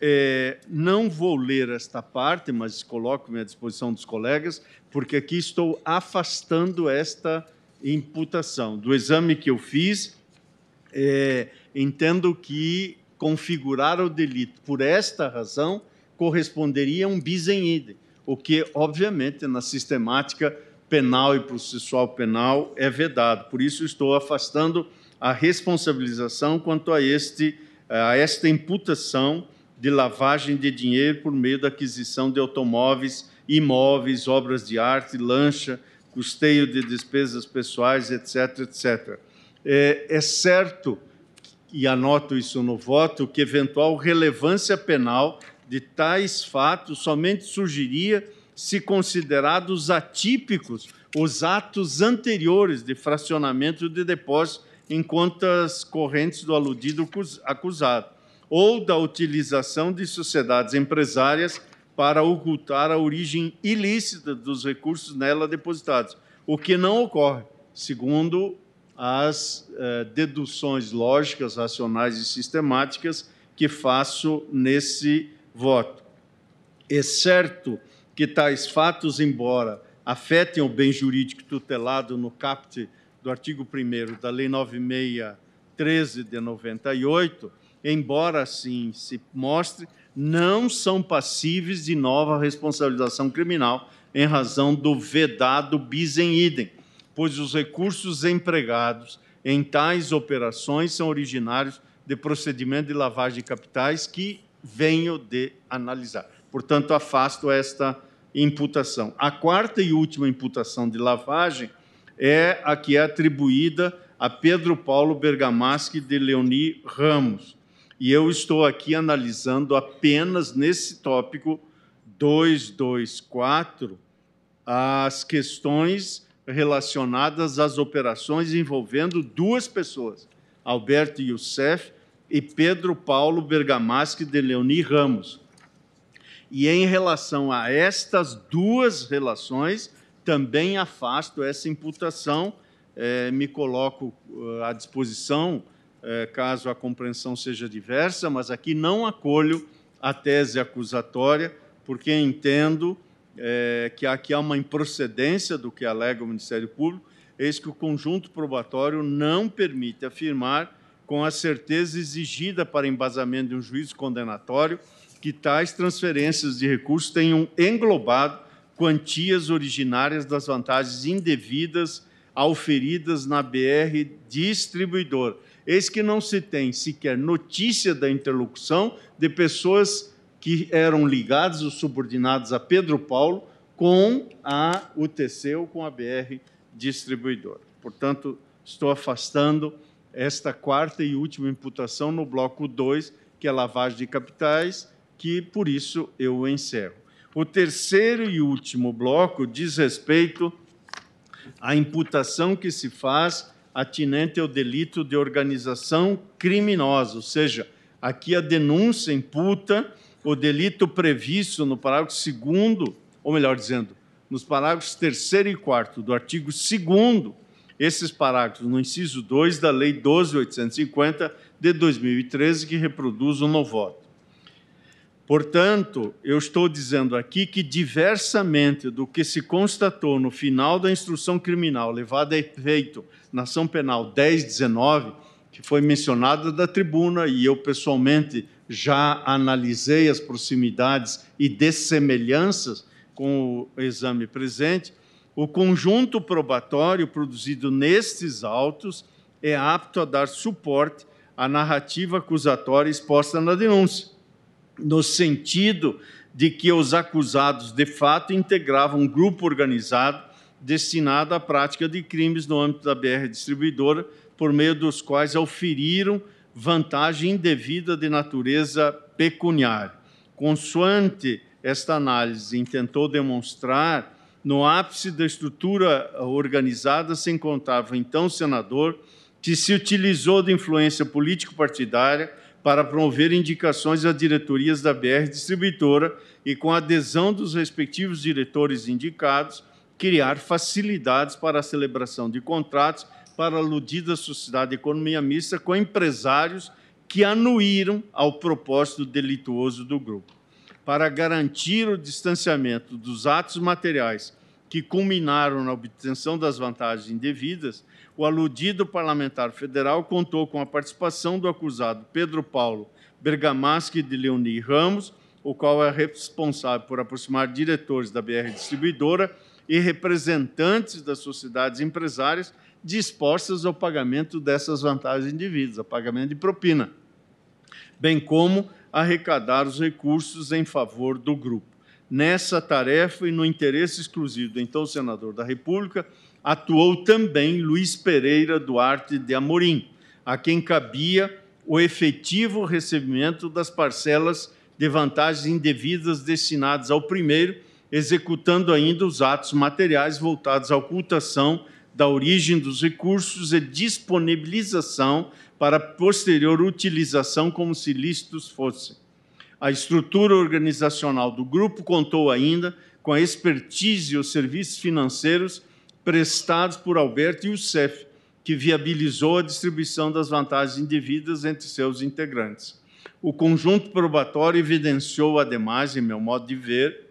É, não vou ler esta parte, mas coloco-me à disposição dos colegas, porque aqui estou afastando esta imputação. Do exame que eu fiz, é, entendo que configurar o delito por esta razão corresponderia a um bis idem, o que, obviamente, na sistemática penal e processual penal é vedado. Por isso, estou afastando a responsabilização quanto a, este, eh, a esta imputação de lavagem de dinheiro por meio da aquisição de automóveis, imóveis, obras de arte, lancha, custeio de despesas pessoais, etc., etc. É, é certo, e anoto isso no voto, que eventual relevância penal de tais fatos somente surgiria se considerados atípicos os atos anteriores de fracionamento de depósitos em contas correntes do aludido acusado, ou da utilização de sociedades empresárias para ocultar a origem ilícita dos recursos nela depositados, o que não ocorre, segundo as eh, deduções lógicas, racionais e sistemáticas que faço nesse voto. Excerto é que tais fatos, embora afetem o bem jurídico tutelado no caput do artigo 1 da Lei 9613 de 98, embora assim se mostre, não são passíveis de nova responsabilização criminal em razão do vedado bis em idem, pois os recursos empregados em tais operações são originários de procedimento de lavagem de capitais que venho de analisar. Portanto, afasto esta imputação. A quarta e última imputação de lavagem é a que é atribuída a Pedro Paulo Bergamaschi de Leoni Ramos. E eu estou aqui analisando apenas nesse tópico 224 as questões relacionadas às operações envolvendo duas pessoas, Alberto Youssef e Pedro Paulo Bergamaschi de Leoni Ramos. E em relação a estas duas relações, também afasto essa imputação, eh, me coloco eh, à disposição, eh, caso a compreensão seja diversa, mas aqui não acolho a tese acusatória, porque entendo eh, que aqui há uma improcedência do que alega o Ministério Público, eis que o conjunto probatório não permite afirmar com a certeza exigida para embasamento de um juízo condenatório que tais transferências de recursos tenham englobado quantias originárias das vantagens indevidas auferidas na BR distribuidora. Eis que não se tem sequer notícia da interlocução de pessoas que eram ligadas ou subordinadas a Pedro Paulo com a UTC ou com a BR distribuidora. Portanto, estou afastando esta quarta e última imputação no bloco 2, que é lavagem de capitais, que por isso eu encerro. O terceiro e último bloco diz respeito à imputação que se faz atinente ao delito de organização criminosa, ou seja, aqui a denúncia imputa o delito previsto no parágrafo 2 ou melhor dizendo, nos parágrafos 3 e 4 do artigo 2 esses parágrafos no inciso 2 da Lei 12.850 de 2013, que reproduz o novoto. Portanto, eu estou dizendo aqui que, diversamente do que se constatou no final da instrução criminal levada a efeito na ação penal 1019, que foi mencionada da tribuna e eu pessoalmente já analisei as proximidades e dessemelhanças com o exame presente, o conjunto probatório produzido nestes autos é apto a dar suporte à narrativa acusatória exposta na denúncia no sentido de que os acusados de fato integravam um grupo organizado destinado à prática de crimes no âmbito da BR distribuidora, por meio dos quais auferiram vantagem indevida de natureza pecuniária. Consoante esta análise intentou demonstrar, no ápice da estrutura organizada se encontrava então senador, que se utilizou de influência político-partidária para promover indicações às diretorias da BR Distribuidora e, com a adesão dos respectivos diretores indicados, criar facilidades para a celebração de contratos para a aludida sociedade de economia mista com empresários que anuíram ao propósito delituoso do grupo. Para garantir o distanciamento dos atos materiais que culminaram na obtenção das vantagens indevidas, o aludido parlamentar federal contou com a participação do acusado Pedro Paulo Bergamaschi de Leoni Ramos, o qual é responsável por aproximar diretores da BR Distribuidora e representantes das sociedades empresárias dispostas ao pagamento dessas vantagens indivíduas, a pagamento de propina, bem como arrecadar os recursos em favor do grupo. Nessa tarefa e no interesse exclusivo do então senador da República, atuou também Luiz Pereira Duarte de Amorim, a quem cabia o efetivo recebimento das parcelas de vantagens indevidas destinadas ao primeiro, executando ainda os atos materiais voltados à ocultação da origem dos recursos e disponibilização para posterior utilização como se lícitos fossem. A estrutura organizacional do grupo contou ainda com a expertise e os serviços financeiros prestados por Alberto e o CEF, que viabilizou a distribuição das vantagens indevidas entre seus integrantes. O conjunto probatório evidenciou, ademais, em meu modo de ver,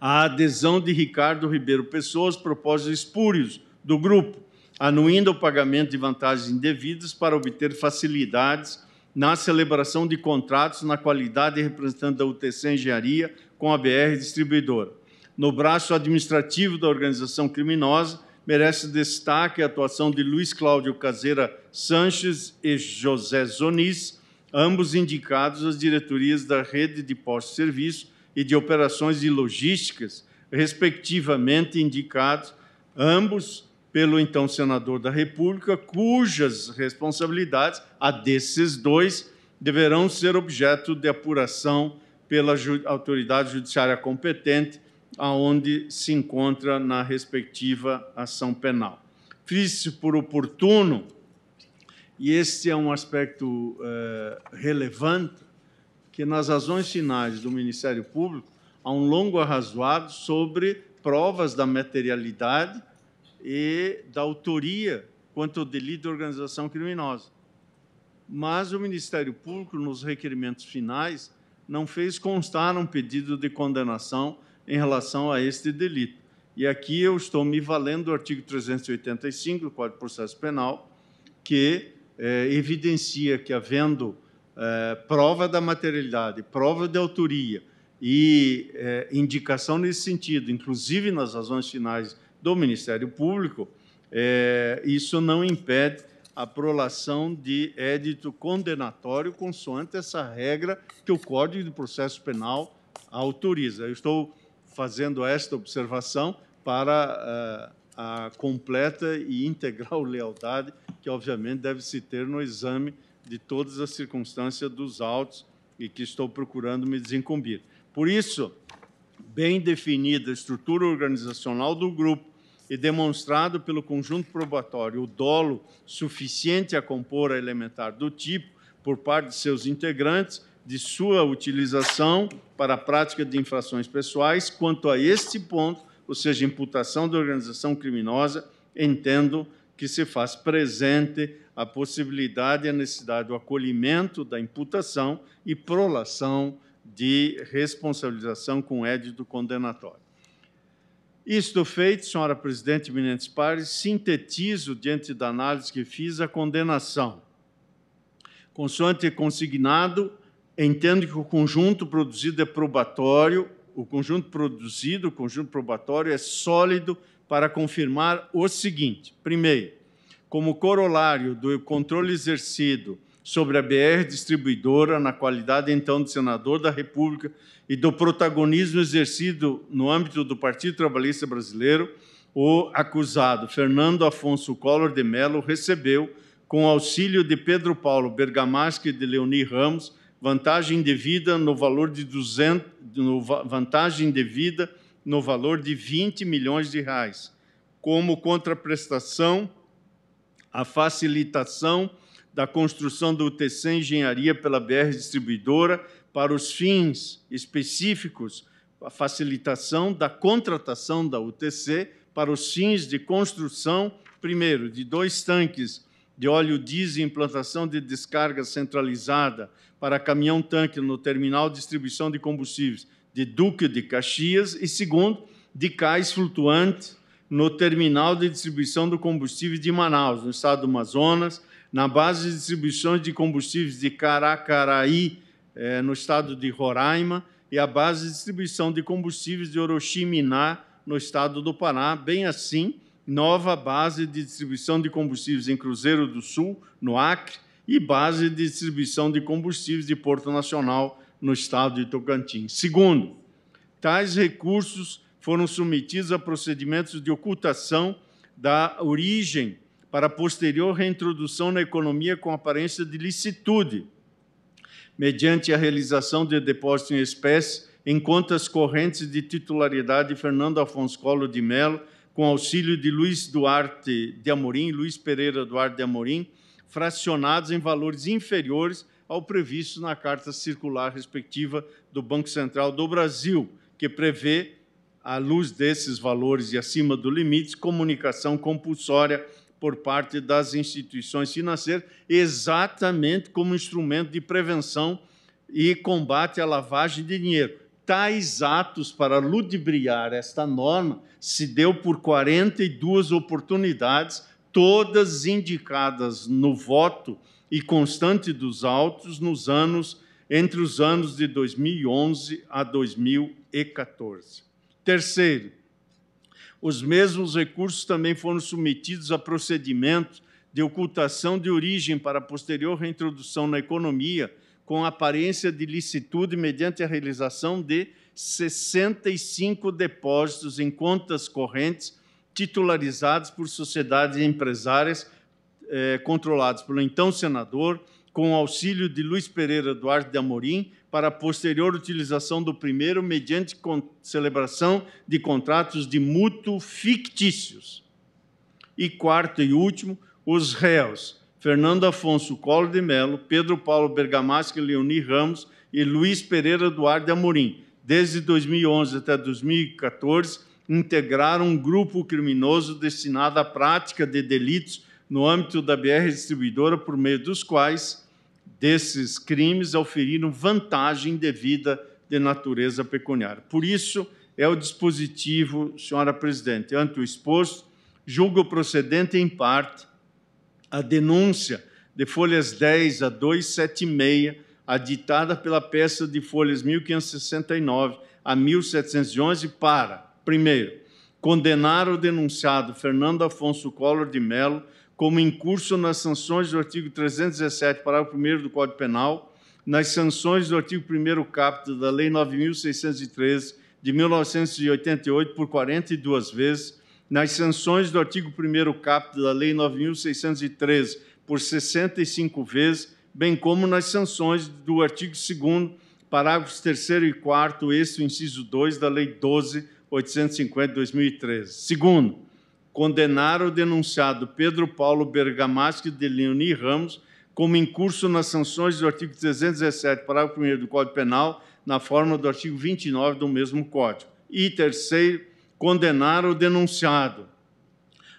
a adesão de Ricardo Ribeiro Pessoa aos propósitos espúrios do grupo, anuindo o pagamento de vantagens indevidas para obter facilidades na celebração de contratos na qualidade de representante da UTC Engenharia com a BR Distribuidora no braço administrativo da organização criminosa, merece destaque a atuação de Luiz Cláudio Caseira Sanches e José Zonis, ambos indicados às diretorias da rede de postos de serviço e de operações e logísticas, respectivamente indicados, ambos pelo então senador da República, cujas responsabilidades, a desses dois, deverão ser objeto de apuração pela autoridade judiciária competente aonde se encontra na respectiva ação penal. Fiz-se por oportuno, e este é um aspecto eh, relevante, que nas razões finais do Ministério Público há um longo arrazoado sobre provas da materialidade e da autoria quanto ao delito de organização criminosa. Mas o Ministério Público, nos requerimentos finais, não fez constar um pedido de condenação em relação a este delito. E aqui eu estou me valendo do artigo 385 do Código de Processo Penal, que é, evidencia que, havendo é, prova da materialidade, prova de autoria e é, indicação nesse sentido, inclusive nas razões finais do Ministério Público, isso não impede a prolação de édito condenatório consoante essa regra que o Código de Processo Penal autoriza. Eu estou fazendo esta observação para eh, a completa e integral lealdade que, obviamente, deve se ter no exame de todas as circunstâncias dos autos e que estou procurando me desincumbir. Por isso, bem definida a estrutura organizacional do grupo e demonstrado pelo conjunto probatório o dolo suficiente a compor a elementar do tipo por parte de seus integrantes, de sua utilização para a prática de infrações pessoais, quanto a este ponto, ou seja, imputação de organização criminosa, entendo que se faz presente a possibilidade e a necessidade do acolhimento da imputação e prolação de responsabilização com édito condenatório. Isto feito, senhora presidente Menendez Pares, sintetizo, diante da análise que fiz, a condenação. Consoante consignado entendo que o conjunto produzido é probatório, o conjunto produzido, o conjunto probatório é sólido para confirmar o seguinte: primeiro, como corolário do controle exercido sobre a BR distribuidora na qualidade então de senador da República e do protagonismo exercido no âmbito do Partido Trabalhista Brasileiro, o acusado Fernando Afonso Collor de Mello recebeu, com auxílio de Pedro Paulo Bergamaschi e de Leoni Ramos, vantagem devida no valor de 200, no, vantagem devida no valor de 20 milhões de reais, como contraprestação à facilitação da construção do UTC Engenharia pela BR Distribuidora para os fins específicos, a facilitação da contratação da UTC para os fins de construção, primeiro, de dois tanques de óleo diesel e implantação de descarga centralizada para caminhão-tanque no terminal de distribuição de combustíveis de Duque de Caxias e, segundo, de cais flutuante no terminal de distribuição do combustível de Manaus, no estado do Amazonas, na base de distribuição de combustíveis de Caracaraí, eh, no estado de Roraima, e a base de distribuição de combustíveis de Orochiminá, no estado do Pará, bem assim, nova base de distribuição de combustíveis em Cruzeiro do Sul, no Acre, e base de distribuição de combustíveis de Porto Nacional, no estado de Tocantins. Segundo, tais recursos foram submetidos a procedimentos de ocultação da origem para posterior reintrodução na economia com aparência de licitude, mediante a realização de depósito em espécie em contas correntes de titularidade de Fernando Afonso Colo de Mello, com auxílio de Luiz Duarte de Amorim, Luiz Pereira Duarte de Amorim, fracionados em valores inferiores ao previsto na carta circular respectiva do Banco Central do Brasil, que prevê, à luz desses valores e acima do limite, comunicação compulsória por parte das instituições financeiras, exatamente como instrumento de prevenção e combate à lavagem de dinheiro. Tais atos para ludibriar esta norma se deu por 42 oportunidades todas indicadas no voto e constante dos autos nos anos entre os anos de 2011 a 2014. Terceiro, os mesmos recursos também foram submetidos a procedimentos de ocultação de origem para posterior reintrodução na economia, com aparência de licitude mediante a realização de 65 depósitos em contas correntes titularizados por sociedades empresárias eh, controladas pelo então senador, com auxílio de Luiz Pereira Duarte de Amorim, para posterior utilização do primeiro mediante celebração de contratos de mútuo fictícios. E quarto e último, os réus Fernando Afonso Collor de Melo, Pedro Paulo Bergamaschi Leoni Ramos e Luiz Pereira Duarte de Amorim, desde 2011 até 2014, integrar um grupo criminoso destinado à prática de delitos no âmbito da BR Distribuidora, por meio dos quais desses crimes é oferiram vantagem devida de natureza pecuniária. Por isso, é o dispositivo, senhora presidente, ante o exposto, julgo procedente em parte a denúncia de folhas 10 a 276, aditada pela peça de folhas 1569 a 1711 para Primeiro, condenar o denunciado Fernando Afonso Collor de Mello como incurso nas sanções do artigo 317, parágrafo 1 do Código Penal, nas sanções do artigo 1 capítulo da Lei 9613 de 1988 por 42 vezes, nas sanções do artigo 1 capítulo da Lei 9613 por 65 vezes, bem como nas sanções do artigo 2 parágrafos 3 e 4 este inciso 2 da Lei 12 850 2013. Segundo, condenar o denunciado Pedro Paulo Bergamaschi de Leoni Ramos como incurso nas sanções do artigo 317, parágrafo 1 do Código Penal, na forma do artigo 29 do mesmo Código. E terceiro, condenar o denunciado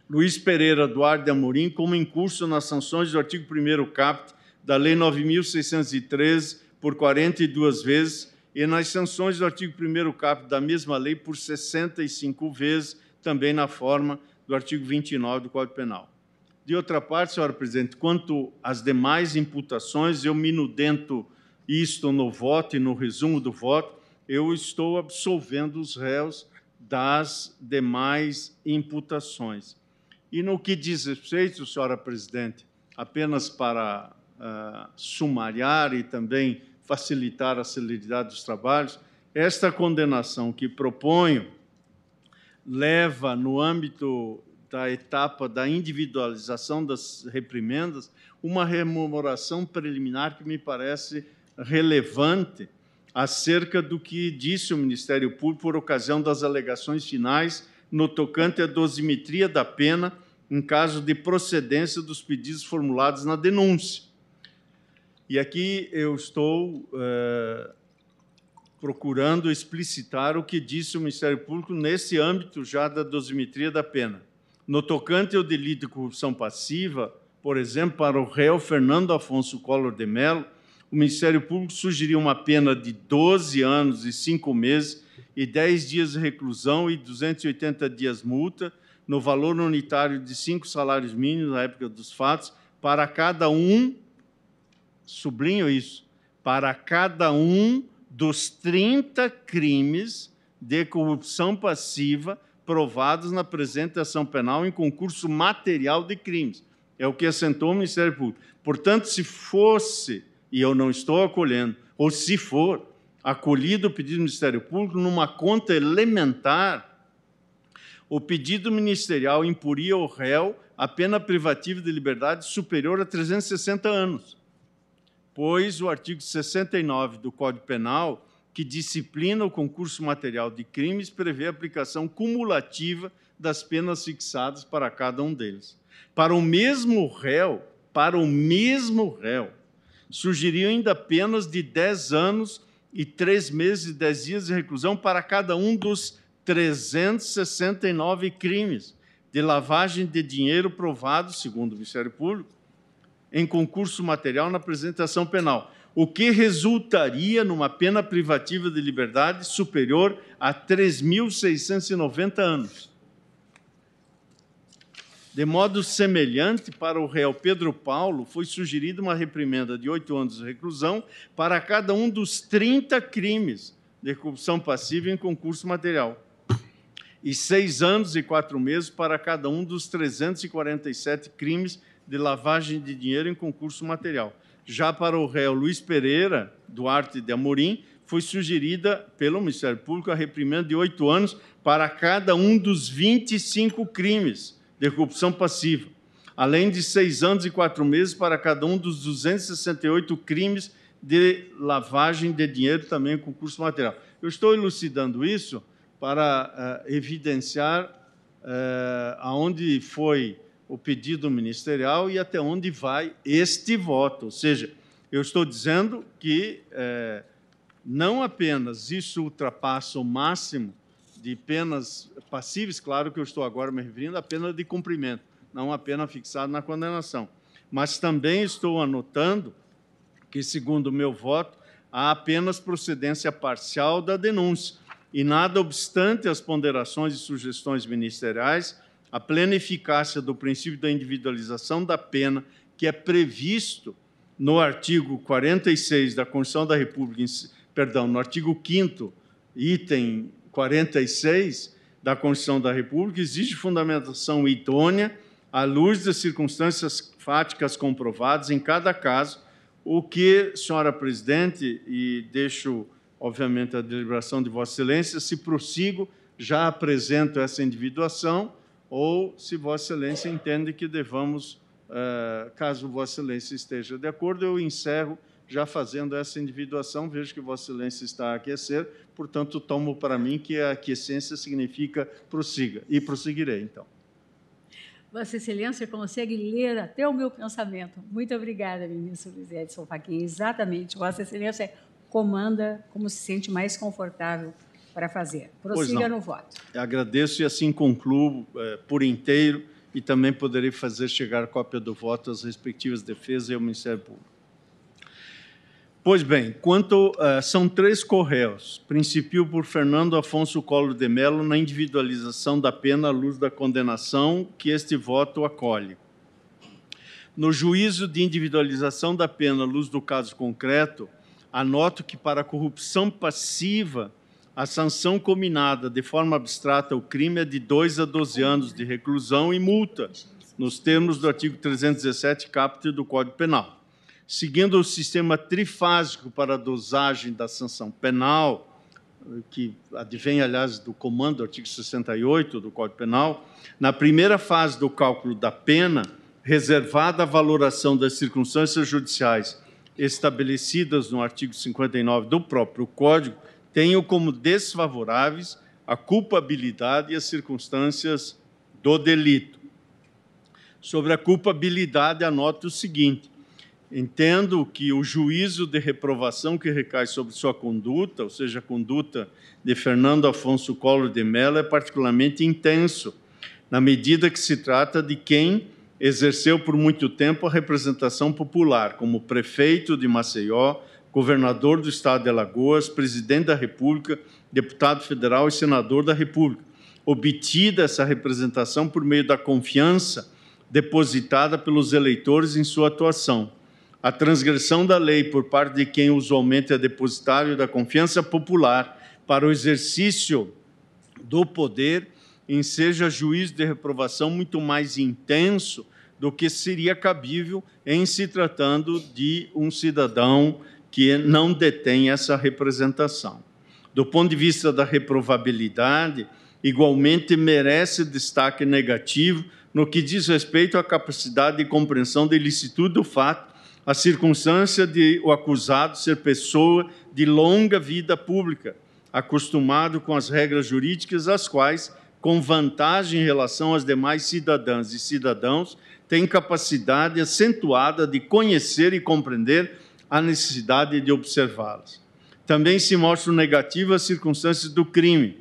Luiz Pereira Duarte de Amorim como incurso nas sanções do artigo 1 caput da Lei 9.613 por 42 vezes e nas sanções do artigo 1 caput da mesma lei por 65 vezes, também na forma do artigo 29 do Código Penal. De outra parte, senhora presidente, quanto às demais imputações, eu minudento isto no voto e no resumo do voto, eu estou absolvendo os réus das demais imputações. E no que diz respeito, senhora presidente, apenas para uh, sumariar e também facilitar a celeridade dos trabalhos, esta condenação que proponho leva, no âmbito da etapa da individualização das reprimendas, uma rememoração preliminar que me parece relevante acerca do que disse o Ministério Público por ocasião das alegações finais no tocante à dosimetria da pena em caso de procedência dos pedidos formulados na denúncia. E aqui eu estou é, procurando explicitar o que disse o Ministério Público nesse âmbito já da dosimetria da pena. No tocante ao delito de corrupção passiva, por exemplo, para o réu Fernando Afonso Collor de Mello, o Ministério Público sugeriu uma pena de 12 anos e 5 meses e 10 dias de reclusão e 280 dias multa, no valor unitário de cinco salários mínimos na época dos fatos, para cada um sublinho isso, para cada um dos 30 crimes de corrupção passiva provados na presente ação penal em concurso material de crimes. É o que assentou o Ministério Público. Portanto, se fosse, e eu não estou acolhendo, ou se for acolhido o pedido do Ministério Público numa conta elementar, o pedido ministerial impuria ao réu a pena privativa de liberdade superior a 360 anos pois o artigo 69 do Código Penal, que disciplina o concurso material de crimes, prevê a aplicação cumulativa das penas fixadas para cada um deles. Para o mesmo réu, para o mesmo réu, surgiriam ainda penas de 10 anos e 3 meses e 10 dias de reclusão para cada um dos 369 crimes de lavagem de dinheiro provados, segundo o Ministério Público, em concurso material na apresentação penal, o que resultaria numa pena privativa de liberdade superior a 3.690 anos. De modo semelhante, para o réu Pedro Paulo, foi sugerida uma reprimenda de oito anos de reclusão para cada um dos 30 crimes de corrupção passiva em concurso material e seis anos e quatro meses para cada um dos 347 crimes de lavagem de dinheiro em concurso material. Já para o réu Luiz Pereira Duarte de Amorim, foi sugerida pelo Ministério Público a reprimenda de oito anos para cada um dos 25 crimes de corrupção passiva, além de seis anos e quatro meses para cada um dos 268 crimes de lavagem de dinheiro também em concurso material. Eu estou elucidando isso para uh, evidenciar uh, aonde foi o pedido ministerial e até onde vai este voto. Ou seja, eu estou dizendo que é, não apenas isso ultrapassa o máximo de penas passíveis, claro que eu estou agora me referindo à pena de cumprimento, não à pena fixada na condenação. Mas também estou anotando que, segundo o meu voto, há apenas procedência parcial da denúncia. E nada obstante as ponderações e sugestões ministeriais, a plena eficácia do princípio da individualização da pena, que é previsto no artigo 46 da Constituição da República, perdão, no artigo 5 item 46 da Constituição da República, exige fundamentação idônea à luz das circunstâncias fáticas comprovadas em cada caso, o que, senhora presidente, e deixo, obviamente, a deliberação de Vossa Excelência, se prossigo, já apresento essa individuação ou se Vossa Excelência entende que devamos, uh, caso Vossa Excelência esteja de acordo, eu encerro já fazendo essa individuação. Vejo que Vossa Excelência está a aquecer, portanto, tomo para mim que a aquiescência significa prossiga, e prosseguirei, então. Vossa Excelência consegue ler até o meu pensamento. Muito obrigada, ministro Luiz Edson Fachin. Exatamente, Vossa Excelência comanda como se sente mais confortável para fazer. Prossiga no voto. Eu agradeço e assim concluo eh, por inteiro e também poderei fazer chegar cópia do voto às respectivas defesas e ao Ministério Público. Pois bem, quanto uh, são três correios, principiou por Fernando Afonso Colo de Mello na individualização da pena à luz da condenação que este voto acolhe. No juízo de individualização da pena à luz do caso concreto, anoto que para a corrupção passiva a sanção combinada de forma abstrata ao crime é de 2 a 12 anos de reclusão e multa, nos termos do artigo 317, caput do Código Penal. Seguindo o sistema trifásico para a dosagem da sanção penal, que advém, aliás, do comando do artigo 68 do Código Penal, na primeira fase do cálculo da pena, reservada a valoração das circunstâncias judiciais estabelecidas no artigo 59 do próprio Código, tenho como desfavoráveis a culpabilidade e as circunstâncias do delito. Sobre a culpabilidade, anote o seguinte: entendo que o juízo de reprovação que recai sobre sua conduta, ou seja, a conduta de Fernando Afonso Collor de Mello, é particularmente intenso, na medida que se trata de quem exerceu por muito tempo a representação popular, como prefeito de Maceió, governador do Estado de Alagoas, presidente da República, deputado federal e senador da República, obtida essa representação por meio da confiança depositada pelos eleitores em sua atuação. A transgressão da lei por parte de quem usualmente é depositário da confiança popular para o exercício do poder enseja juízo de reprovação muito mais intenso do que seria cabível em se tratando de um cidadão que não detém essa representação. Do ponto de vista da reprovabilidade, igualmente merece destaque negativo no que diz respeito à capacidade de compreensão da ilicitude do fato, a circunstância de o acusado ser pessoa de longa vida pública, acostumado com as regras jurídicas, as quais, com vantagem em relação às demais cidadãs e cidadãos, tem capacidade acentuada de conhecer e compreender a necessidade de observá-las. Também se mostram negativas as circunstâncias do crime,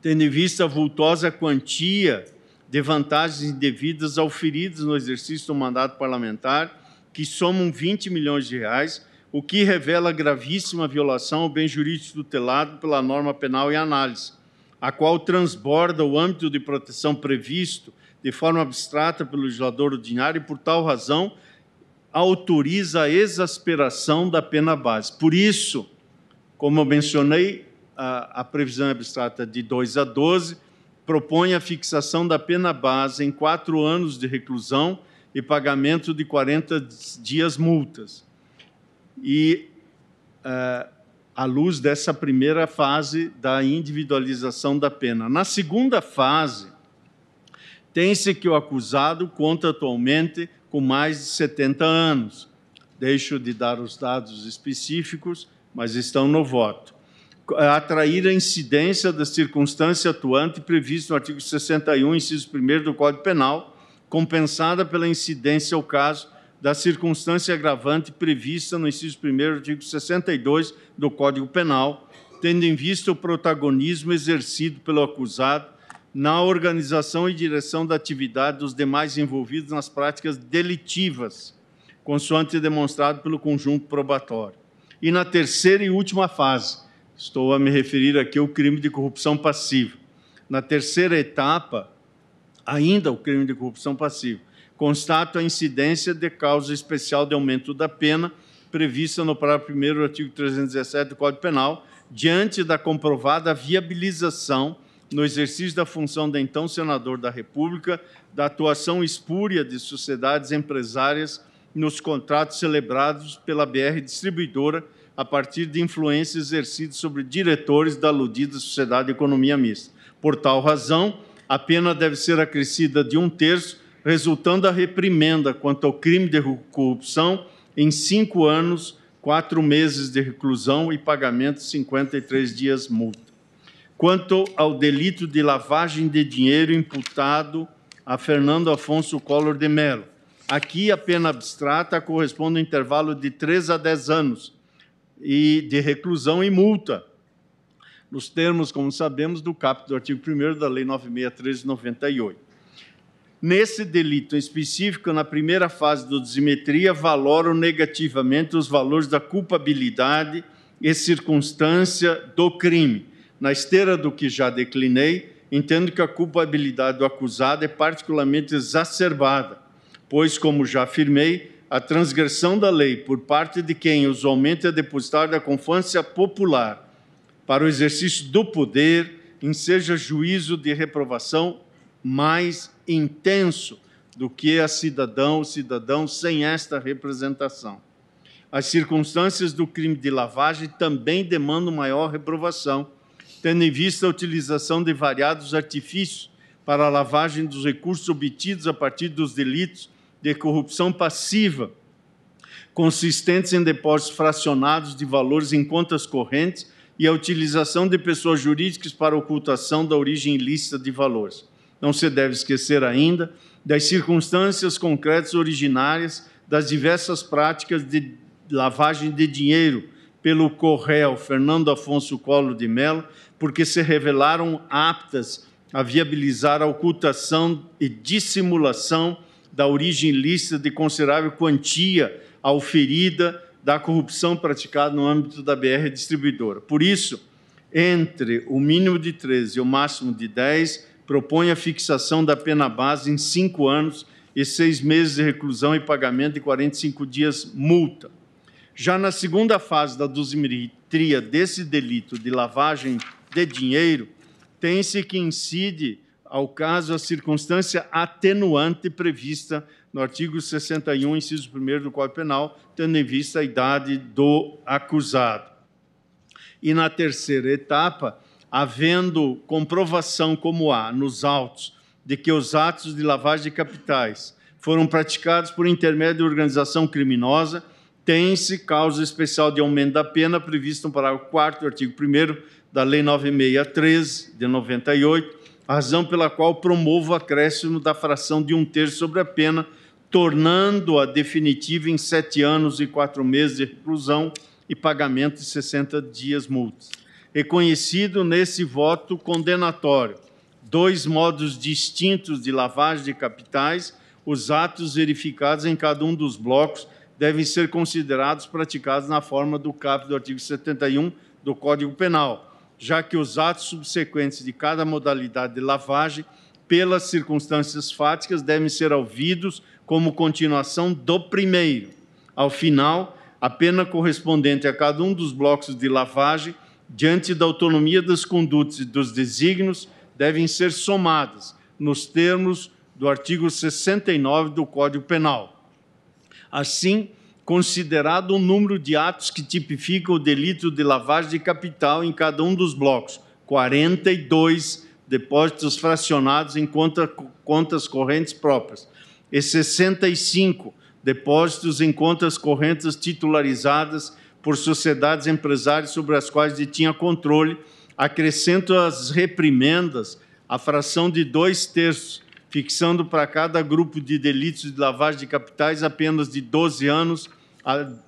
tendo em vista a vultosa quantia de vantagens indevidas ferido no exercício do mandato parlamentar, que somam 20 milhões de reais, o que revela gravíssima violação ao bem jurídico tutelado pela norma penal e análise, a qual transborda o âmbito de proteção previsto de forma abstrata pelo legislador ordinário e, por tal razão, autoriza a exasperação da pena base. Por isso, como eu mencionei, a, a previsão é abstrata de 2 a 12 propõe a fixação da pena base em quatro anos de reclusão e pagamento de 40 dias multas. E, uh, à luz dessa primeira fase da individualização da pena. Na segunda fase, tem-se que o acusado conta atualmente com mais de 70 anos. Deixo de dar os dados específicos, mas estão no voto. Atrair a incidência da circunstância atuante prevista no artigo 61, inciso 1 do Código Penal, compensada pela incidência ao caso da circunstância agravante prevista no inciso 1 do artigo 62 do Código Penal, tendo em vista o protagonismo exercido pelo acusado na organização e direção da atividade dos demais envolvidos nas práticas delitivas, consoante demonstrado pelo conjunto probatório. E na terceira e última fase, estou a me referir aqui ao crime de corrupção passiva. Na terceira etapa, ainda o crime de corrupção passiva, constato a incidência de causa especial de aumento da pena prevista no parágrafo 1 do artigo 317 do Código Penal, diante da comprovada viabilização no exercício da função de então senador da República, da atuação espúria de sociedades empresárias nos contratos celebrados pela BR Distribuidora a partir de influência exercida sobre diretores da aludida Sociedade Economia Mista. Por tal razão, a pena deve ser acrescida de um terço, resultando a reprimenda quanto ao crime de corrupção em cinco anos, quatro meses de reclusão e pagamento de 53 dias multa quanto ao delito de lavagem de dinheiro imputado a Fernando Afonso Collor de Mello. Aqui a pena abstrata corresponde a um intervalo de 3 a 10 anos e de reclusão e multa, nos termos, como sabemos, do Capítulo do artigo 1 da Lei 9613 de 98. Nesse delito específico, na primeira fase do dosimetria, valoram negativamente os valores da culpabilidade e circunstância do crime na esteira do que já declinei, entendo que a culpabilidade do acusado é particularmente exacerbada, pois, como já afirmei, a transgressão da lei por parte de quem usualmente é depositário da confiança popular para o exercício do poder enseja juízo de reprovação mais intenso do que a cidadão ou cidadão sem esta representação. As circunstâncias do crime de lavagem também demandam maior reprovação, tendo em vista a utilização de variados artifícios para a lavagem dos recursos obtidos a partir dos delitos de corrupção passiva, consistentes em depósitos fracionados de valores em contas correntes e a utilização de pessoas jurídicas para ocultação da origem ilícita de valores. Não se deve esquecer ainda das circunstâncias concretas originárias das diversas práticas de lavagem de dinheiro pelo Correio Fernando Afonso Colo de Mello porque se revelaram aptas a viabilizar a ocultação e dissimulação da origem lícita de considerável quantia a oferida da corrupção praticada no âmbito da BR distribuidora. Por isso, entre o mínimo de 13 e o máximo de 10, propõe a fixação da pena base em cinco anos e seis meses de reclusão e pagamento de 45 dias multa. Já na segunda fase da dosimetria desse delito de lavagem de dinheiro, tem-se que incide ao caso a circunstância atenuante prevista no artigo 61, inciso 1 do Código Penal, tendo em vista a idade do acusado. E na terceira etapa, havendo comprovação como há nos autos de que os atos de lavagem de capitais foram praticados por intermédio de organização criminosa, tem-se causa especial de aumento da pena prevista no parágrafo 4 do artigo 1 da Lei 9613, de 98, razão pela qual promovo o acréscimo da fração de um terço sobre a pena, tornando-a definitiva em sete anos e quatro meses de reclusão e pagamento de 60 dias multas. Reconhecido nesse voto condenatório dois modos distintos de lavagem de capitais, os atos verificados em cada um dos blocos devem ser considerados praticados na forma do caput do artigo 71 do Código Penal já que os atos subsequentes de cada modalidade de lavagem, pelas circunstâncias fáticas, devem ser ouvidos como continuação do primeiro. Ao final, a pena correspondente a cada um dos blocos de lavagem, diante da autonomia das condutas e dos desígnios, devem ser somadas, nos termos do artigo 69 do Código Penal. Assim, considerado o número de atos que tipifica o delito de lavagem de capital em cada um dos blocos, 42 depósitos fracionados em conta, contas correntes próprias, e 65 depósitos em contas correntes titularizadas por sociedades empresárias sobre as quais detinha controle, acrescento as reprimendas a fração de dois terços, fixando para cada grupo de delitos de lavagem de capitais apenas de 12 anos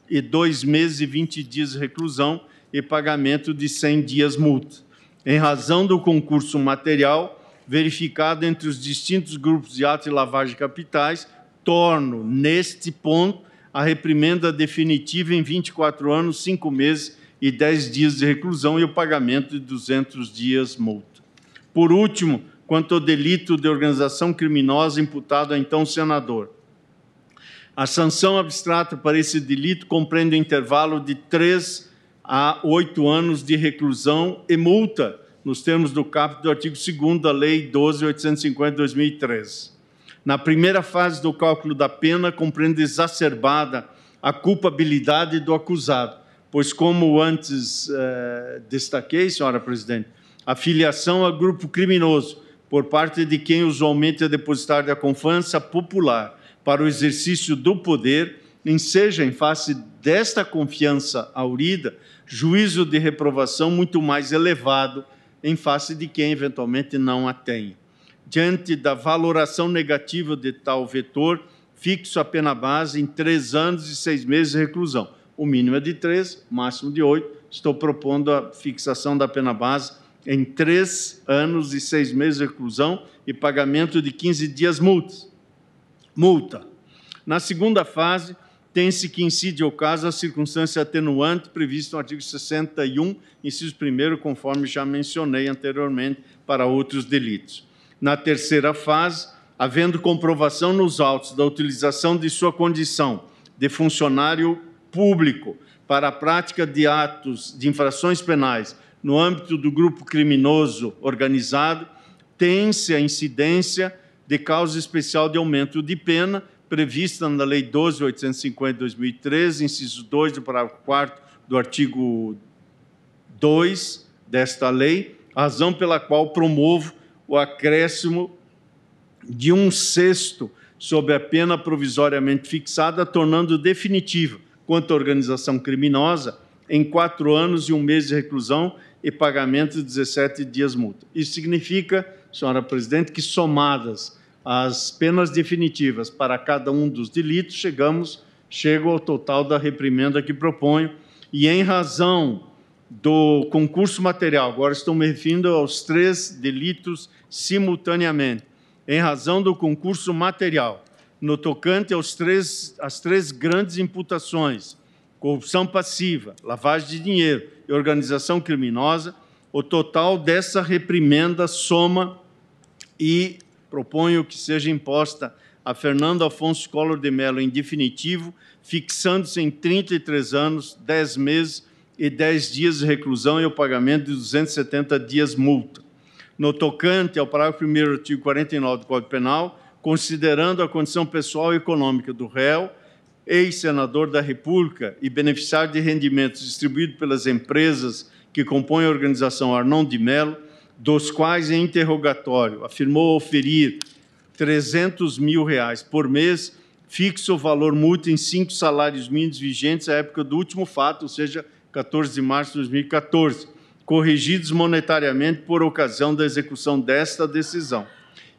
e dois meses e vinte dias de reclusão e pagamento de cem dias multa, em razão do concurso material verificado entre os distintos grupos de ato e lavagem de capitais, torno, neste ponto, a reprimenda definitiva em 24 anos, 5 meses e 10 dias de reclusão e o pagamento de 200 dias multa. Por último, quanto ao delito de organização criminosa imputado a então senador, a sanção abstrata para esse delito compreende o um intervalo de três a oito anos de reclusão e multa, nos termos do caput do artigo 2 da Lei 12.850 de 2003. Na primeira fase do cálculo da pena, compreende exacerbada a culpabilidade do acusado, pois, como antes eh, destaquei, senhora presidente, a filiação a grupo criminoso por parte de quem usualmente é depositário da confiança popular para o exercício do poder, enseja em face desta confiança aurida juízo de reprovação muito mais elevado em face de quem eventualmente não a tem. Diante da valoração negativa de tal vetor, fixo a pena base em três anos e seis meses de reclusão. O mínimo é de três, máximo de oito. Estou propondo a fixação da pena base em três anos e seis meses de reclusão e pagamento de 15 dias multas multa. Na segunda fase, tem-se que incide o caso a circunstância atenuante prevista no artigo 61, inciso 1, conforme já mencionei anteriormente, para outros delitos. Na terceira fase, havendo comprovação nos autos da utilização de sua condição de funcionário público para a prática de atos de infrações penais no âmbito do grupo criminoso organizado, tem-se a incidência de causa especial de aumento de pena, prevista na Lei 12.850 de 2013, inciso 2 do parágrafo 4 do artigo 2 desta lei, razão pela qual promovo o acréscimo de um sexto sobre a pena provisoriamente fixada, tornando definitiva quanto à organização criminosa em quatro anos e um mês de reclusão e pagamento de 17 dias multa. Isso significa, senhora presidente, que somadas as penas definitivas para cada um dos delitos, chegamos chego ao total da reprimenda que proponho e em razão do concurso material, agora estou me referindo aos três delitos simultaneamente, em razão do concurso material, no tocante aos três, às três grandes imputações, corrupção passiva, lavagem de dinheiro e organização criminosa, o total dessa reprimenda soma e proponho que seja imposta a Fernando Afonso Collor de Mello em definitivo, fixando-se em 33 anos, 10 meses e 10 dias de reclusão e o pagamento de 270 dias multa. No tocante ao parágrafo 1 do artigo 49 do Código Penal, considerando a condição pessoal e econômica do réu, ex-senador da República e beneficiário de rendimentos distribuídos pelas empresas que compõem a organização Arnon de Mello, dos quais em interrogatório afirmou oferir 300 mil reais por mês, fixo o valor multa em cinco salários mínimos vigentes à época do último fato, ou seja, 14 de março de 2014, corrigidos monetariamente por ocasião da execução desta decisão.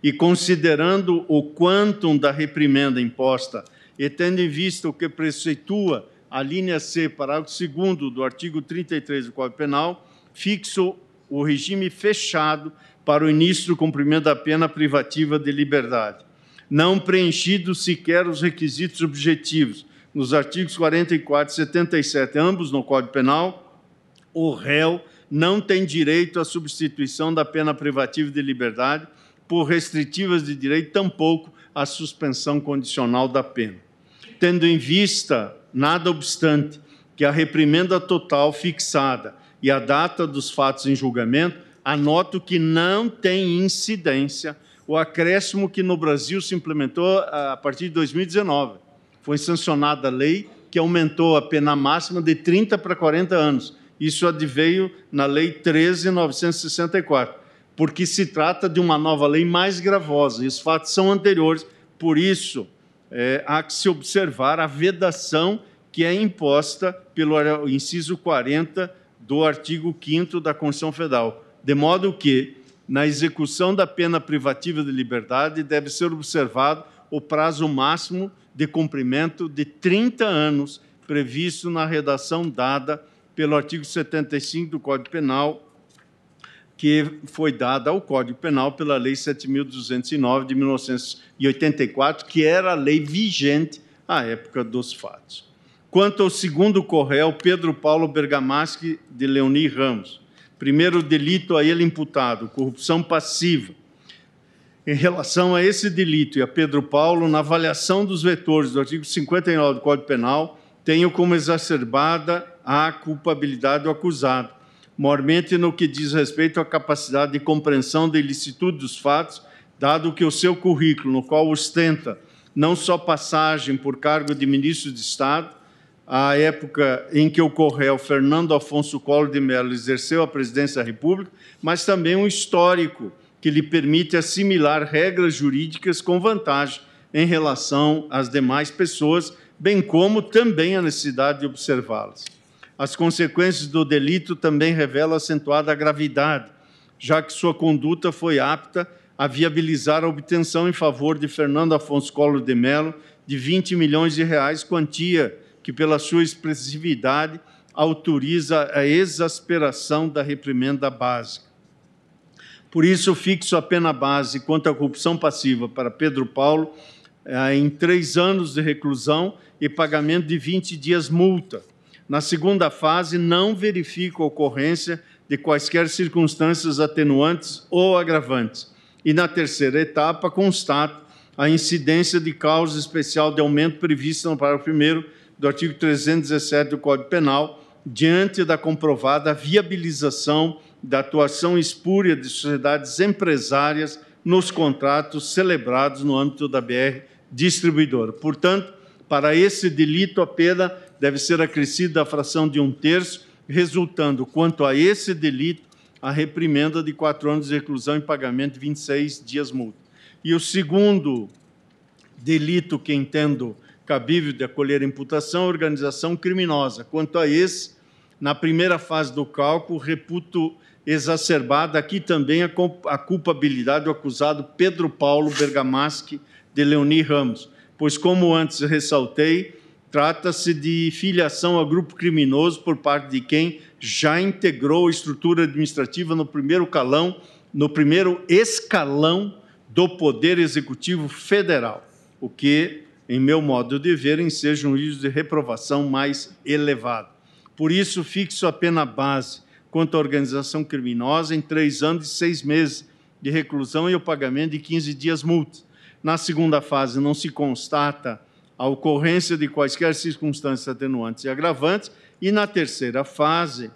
E considerando o quantum da reprimenda imposta e tendo em vista o que preceitua a linha C, parágrafo 2 do artigo 33 do Código Penal, fixo o regime fechado para o início do cumprimento da pena privativa de liberdade, não preenchidos sequer os requisitos objetivos, nos artigos 44 e 77, ambos no Código Penal, o réu não tem direito à substituição da pena privativa de liberdade por restritivas de direito, tampouco à suspensão condicional da pena. Tendo em vista, nada obstante, que a reprimenda total fixada e a data dos fatos em julgamento, anoto que não tem incidência o acréscimo que no Brasil se implementou ah, a partir de 2019. Foi sancionada a lei que aumentou a pena máxima de 30 para 40 anos. Isso adveio na Lei 13.964, porque se trata de uma nova lei mais gravosa, e os fatos são anteriores. Por isso, é, há que se observar a vedação que é imposta pelo inciso 40 do artigo 5 da Constituição Federal, de modo que, na execução da pena privativa de liberdade, deve ser observado o prazo máximo de cumprimento de 30 anos previsto na redação dada pelo artigo 75 do Código Penal, que foi dada ao Código Penal pela Lei 7.209 de 1984, que era a lei vigente à época dos fatos. Quanto ao segundo correu, Pedro Paulo Bergamaschi de Leoni Ramos. Primeiro delito a ele imputado, corrupção passiva. Em relação a esse delito e a Pedro Paulo, na avaliação dos vetores do artigo 59 do Código Penal, tenho como exacerbada a culpabilidade do acusado, mormente no que diz respeito à capacidade de compreensão da ilicitude dos fatos, dado que o seu currículo, no qual ostenta não só passagem por cargo de ministro de Estado, a época em que o Correio Fernando Afonso Collor de Mello exerceu a presidência da República, mas também um histórico que lhe permite assimilar regras jurídicas com vantagem em relação às demais pessoas, bem como também a necessidade de observá-las. As consequências do delito também revelam acentuada gravidade, já que sua conduta foi apta a viabilizar a obtenção em favor de Fernando Afonso Collor de Mello de 20 milhões de reais, quantia que, pela sua expressividade, autoriza a exasperação da reprimenda básica. Por isso, fixo a pena base quanto à corrupção passiva para Pedro Paulo eh, em três anos de reclusão e pagamento de 20 dias multa. Na segunda fase, não verifico a ocorrência de quaisquer circunstâncias atenuantes ou agravantes. E na terceira etapa, constato a incidência de causa especial de aumento prevista no parágrafo 1 do artigo 317 do Código Penal, diante da comprovada viabilização da atuação espúria de sociedades empresárias nos contratos celebrados no âmbito da BR distribuidora. Portanto, para esse delito, a pena deve ser acrescida a fração de um terço, resultando, quanto a esse delito, a reprimenda de quatro anos de reclusão e pagamento de 26 dias multa. E o segundo delito que entendo cabível de acolher imputação à organização criminosa. Quanto a esse, na primeira fase do cálculo, reputo exacerbada aqui também a culpabilidade do acusado Pedro Paulo Bergamaschi de Leoni Ramos, pois, como antes ressaltei, trata-se de filiação a grupo criminoso por parte de quem já integrou a estrutura administrativa no primeiro calão, no primeiro escalão do Poder Executivo Federal, o que em meu modo de ver, enseja um juízo de reprovação mais elevado. Por isso, fixo a pena base quanto à organização criminosa em três anos e seis meses de reclusão e o pagamento de 15 dias multas. Na segunda fase, não se constata a ocorrência de quaisquer circunstâncias atenuantes e agravantes, e na terceira fase,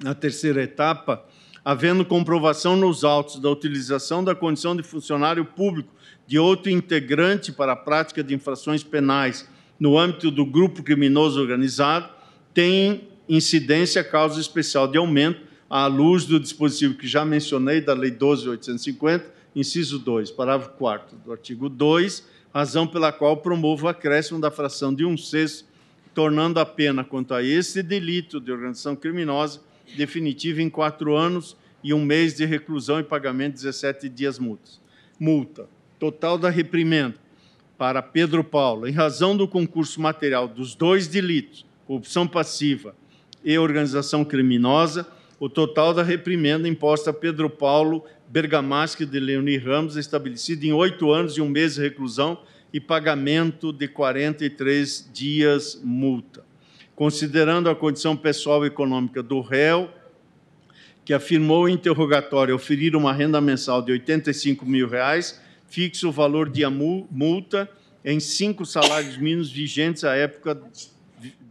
na terceira etapa, havendo comprovação nos autos da utilização da condição de funcionário público de outro integrante para a prática de infrações penais no âmbito do grupo criminoso organizado tem incidência causa especial de aumento à luz do dispositivo que já mencionei da Lei 12.850, inciso 2, parágrafo 4 do artigo 2, razão pela qual promovo o acréscimo da fração de um sexto, tornando a pena quanto a esse delito de organização criminosa definitiva em quatro anos e um mês de reclusão e pagamento de 17 dias multas. Multa total da reprimenda para Pedro Paulo, em razão do concurso material dos dois delitos, corrupção passiva e organização criminosa, o total da reprimenda imposta a Pedro Paulo Bergamaschi de Leoni Ramos, estabelecido em oito anos e um mês de reclusão e pagamento de 43 dias multa. Considerando a condição pessoal e econômica do réu, que afirmou em interrogatório oferir uma renda mensal de R$ 85 mil, reais, fixa o valor de multa em cinco salários mínimos vigentes à época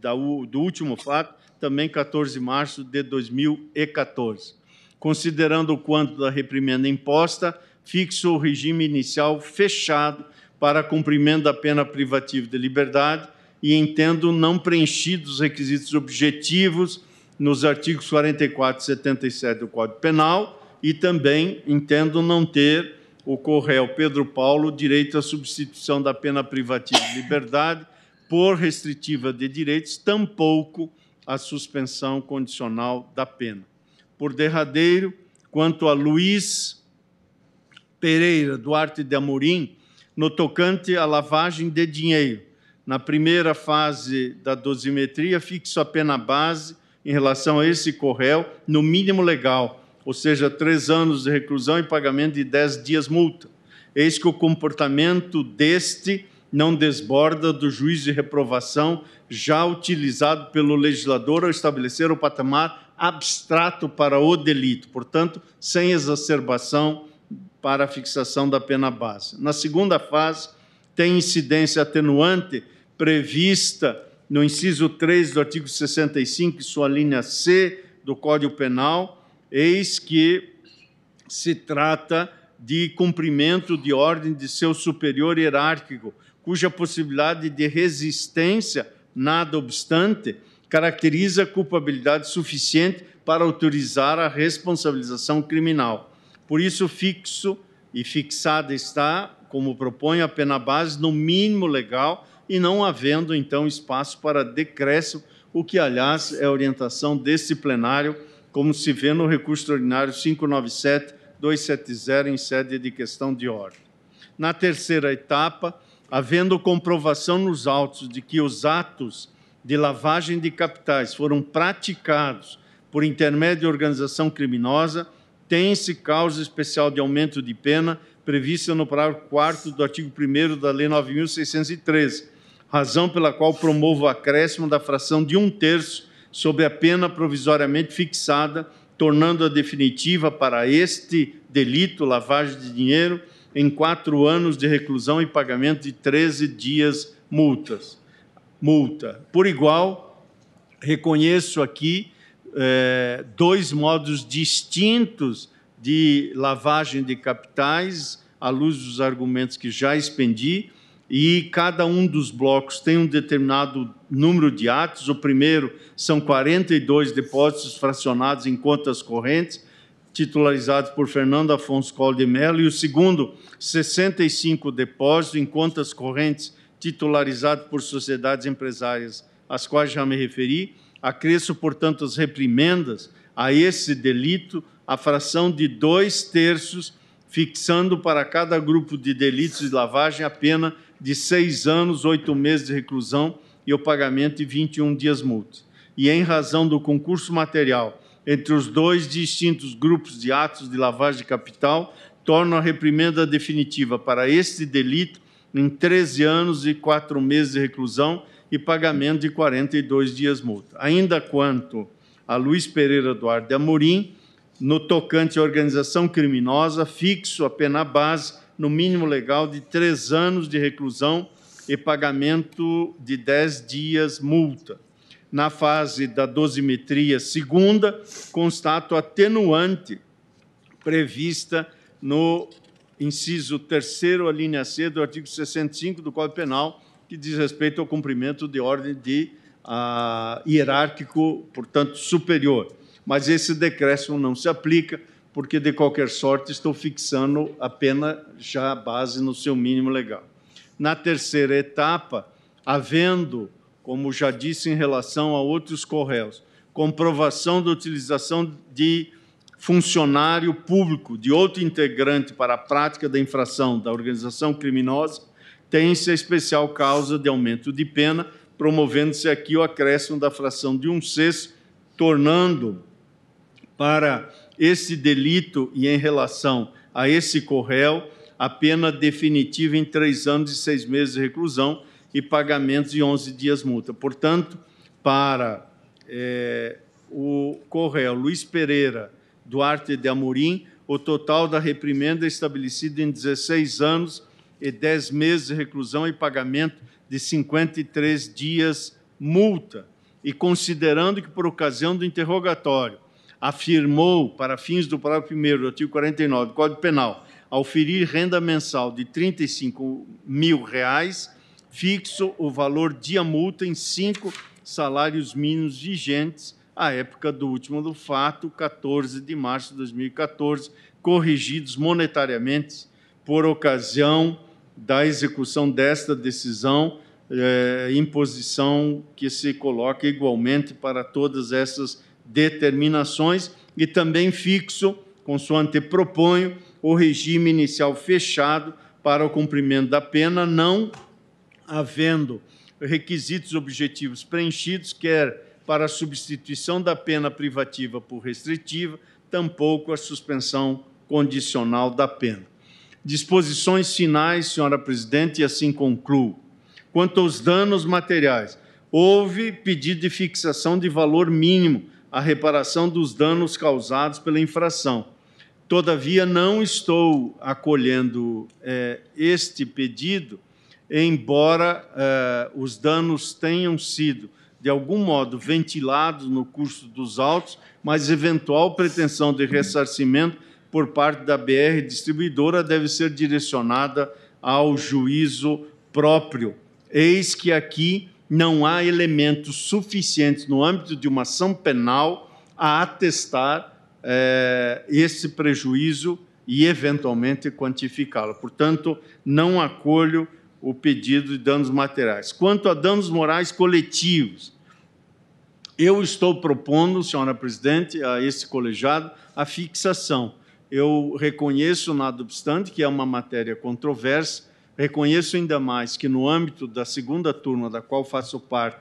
da, do último fato, também 14 de março de 2014. Considerando o quanto da reprimenda imposta, fixo o regime inicial fechado para cumprimento da pena privativa de liberdade e entendo não preenchidos os requisitos objetivos nos artigos 44 e 77 do Código Penal e também entendo não ter o ao Pedro Paulo direito à substituição da pena privativa de liberdade por restritiva de direitos, tampouco a suspensão condicional da pena. Por derradeiro, quanto a Luiz Pereira Duarte de Amorim, no tocante à lavagem de dinheiro, na primeira fase da dosimetria, fixo a pena base em relação a esse correu no mínimo legal, ou seja, três anos de reclusão e pagamento de dez dias multa. Eis que o comportamento deste não desborda do juízo de reprovação já utilizado pelo legislador ao estabelecer o patamar abstrato para o delito, portanto, sem exacerbação para a fixação da pena base. Na segunda fase, tem incidência atenuante prevista no inciso 3 do artigo 65, sua linha C do Código Penal, eis que se trata de cumprimento de ordem de seu superior hierárquico, cuja possibilidade de resistência, nada obstante, caracteriza culpabilidade suficiente para autorizar a responsabilização criminal. Por isso, fixo e fixada está, como propõe a pena base, no mínimo legal e não havendo, então, espaço para decréscimo, o que, aliás, é orientação deste plenário como se vê no recurso ordinário 597-270, em sede de questão de ordem. Na terceira etapa, havendo comprovação nos autos de que os atos de lavagem de capitais foram praticados por intermédio de organização criminosa, tem-se causa especial de aumento de pena prevista no parágrafo 4 do artigo 1 da Lei 9.613, razão pela qual promovo o acréscimo da fração de um terço sobre a pena provisoriamente fixada, tornando-a definitiva para este delito, lavagem de dinheiro, em quatro anos de reclusão e pagamento de 13 dias multas. Multa. Por igual, reconheço aqui é, dois modos distintos de lavagem de capitais, à luz dos argumentos que já expendi, e cada um dos blocos tem um determinado número de atos. O primeiro são 42 depósitos fracionados em contas correntes, titularizados por Fernando Afonso Col de Mello, e o segundo, 65 depósitos em contas correntes, titularizados por sociedades empresárias, às quais já me referi. Acresço, portanto, as reprimendas a esse delito, a fração de dois terços, fixando para cada grupo de delitos de lavagem a pena de seis anos, oito meses de reclusão e o pagamento de 21 dias multa. E é em razão do concurso material entre os dois distintos grupos de atos de lavagem de capital, torna a reprimenda definitiva para este delito em 13 anos e quatro meses de reclusão e pagamento de 42 dias multa. Ainda quanto a Luiz Pereira Duarte de Amorim, no tocante à organização criminosa, fixo a pena base no mínimo legal, de três anos de reclusão e pagamento de dez dias multa. Na fase da dosimetria segunda, constato atenuante prevista no inciso a alínea C do artigo 65 do Código Penal, que diz respeito ao cumprimento de ordem de uh, hierárquico, portanto, superior. Mas esse decréscimo não se aplica, porque de qualquer sorte estou fixando a pena já base no seu mínimo legal. Na terceira etapa, havendo, como já disse em relação a outros correios, comprovação da utilização de funcionário público de outro integrante para a prática da infração da organização criminosa, tem-se a especial causa de aumento de pena, promovendo-se aqui o acréscimo da fração de um sexto, tornando para esse delito e em relação a esse corréu, a pena definitiva em três anos e seis meses de reclusão e pagamentos de 11 dias multa. Portanto, para é, o corréu Luiz Pereira Duarte de Amorim, o total da reprimenda é estabelecido em 16 anos e 10 meses de reclusão e pagamento de 53 dias multa. E considerando que, por ocasião do interrogatório, afirmou, para fins do parágrafo 1 do artigo 49 do Código Penal, ao ferir renda mensal de R$ 35 mil, reais, fixo o valor de multa em cinco salários mínimos vigentes à época do último do fato, 14 de março de 2014, corrigidos monetariamente por ocasião da execução desta decisão, eh, imposição que se coloca igualmente para todas essas determinações e também fixo, consoante proponho, o regime inicial fechado para o cumprimento da pena, não havendo requisitos objetivos preenchidos, quer para a substituição da pena privativa por restritiva, tampouco a suspensão condicional da pena. Disposições finais, senhora presidente, e assim concluo. Quanto aos danos materiais, houve pedido de fixação de valor mínimo a reparação dos danos causados pela infração. Todavia, não estou acolhendo é, este pedido, embora é, os danos tenham sido, de algum modo, ventilados no curso dos autos, mas eventual pretensão de ressarcimento por parte da BR distribuidora deve ser direcionada ao juízo próprio. Eis que aqui não há elementos suficientes no âmbito de uma ação penal a atestar é, esse prejuízo e, eventualmente, quantificá-lo. Portanto, não acolho o pedido de danos materiais. Quanto a danos morais coletivos, eu estou propondo, senhora presidente, a esse colegiado, a fixação. Eu reconheço, nada obstante, que é uma matéria controversa, Reconheço ainda mais que, no âmbito da segunda turma, da qual faço parte,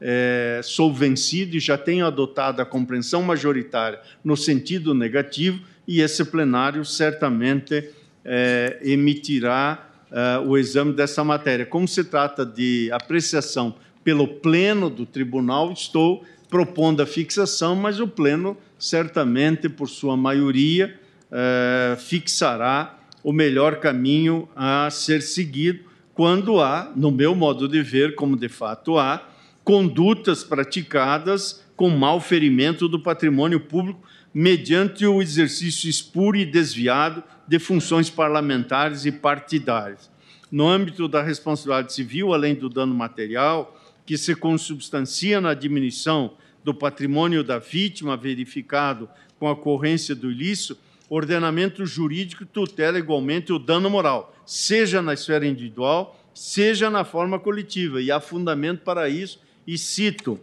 é, sou vencido e já tenho adotado a compreensão majoritária no sentido negativo, e esse plenário certamente é, emitirá é, o exame dessa matéria. Como se trata de apreciação pelo pleno do tribunal, estou propondo a fixação, mas o pleno certamente, por sua maioria, é, fixará o melhor caminho a ser seguido quando há, no meu modo de ver, como de fato há, condutas praticadas com malferimento do patrimônio público mediante o exercício espúrio e desviado de funções parlamentares e partidárias. No âmbito da responsabilidade civil, além do dano material, que se consubstancia na diminuição do patrimônio da vítima verificado com a ocorrência do ilícito, ordenamento jurídico tutela igualmente o dano moral, seja na esfera individual, seja na forma coletiva. E há fundamento para isso, e cito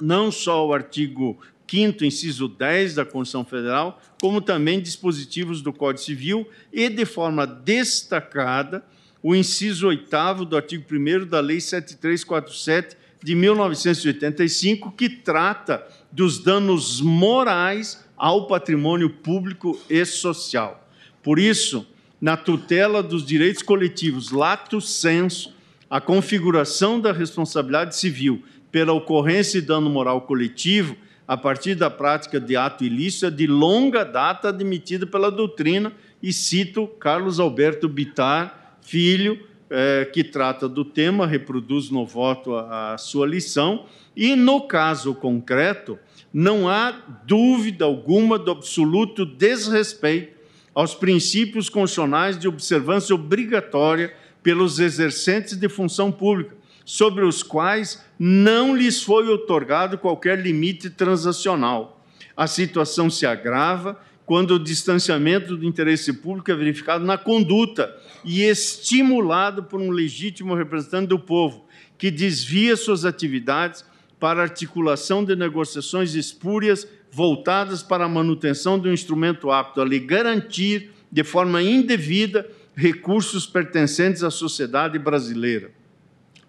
não só o artigo 5 inciso 10 da Constituição Federal, como também dispositivos do Código Civil e, de forma destacada, o inciso 8 do artigo 1 da Lei 7347 de 1985, que trata dos danos morais ao patrimônio público e social. Por isso, na tutela dos direitos coletivos lato senso, a configuração da responsabilidade civil pela ocorrência de dano moral coletivo a partir da prática de ato ilícito é de longa data admitida pela doutrina e cito Carlos Alberto Bitar, filho, eh, que trata do tema, reproduz no voto a, a sua lição, e no caso concreto, não há dúvida alguma do absoluto desrespeito aos princípios constitucionais de observância obrigatória pelos exercentes de função pública, sobre os quais não lhes foi otorgado qualquer limite transacional. A situação se agrava quando o distanciamento do interesse público é verificado na conduta e estimulado por um legítimo representante do povo, que desvia suas atividades para articulação de negociações espúrias voltadas para a manutenção de um instrumento apto a lhe garantir, de forma indevida, recursos pertencentes à sociedade brasileira.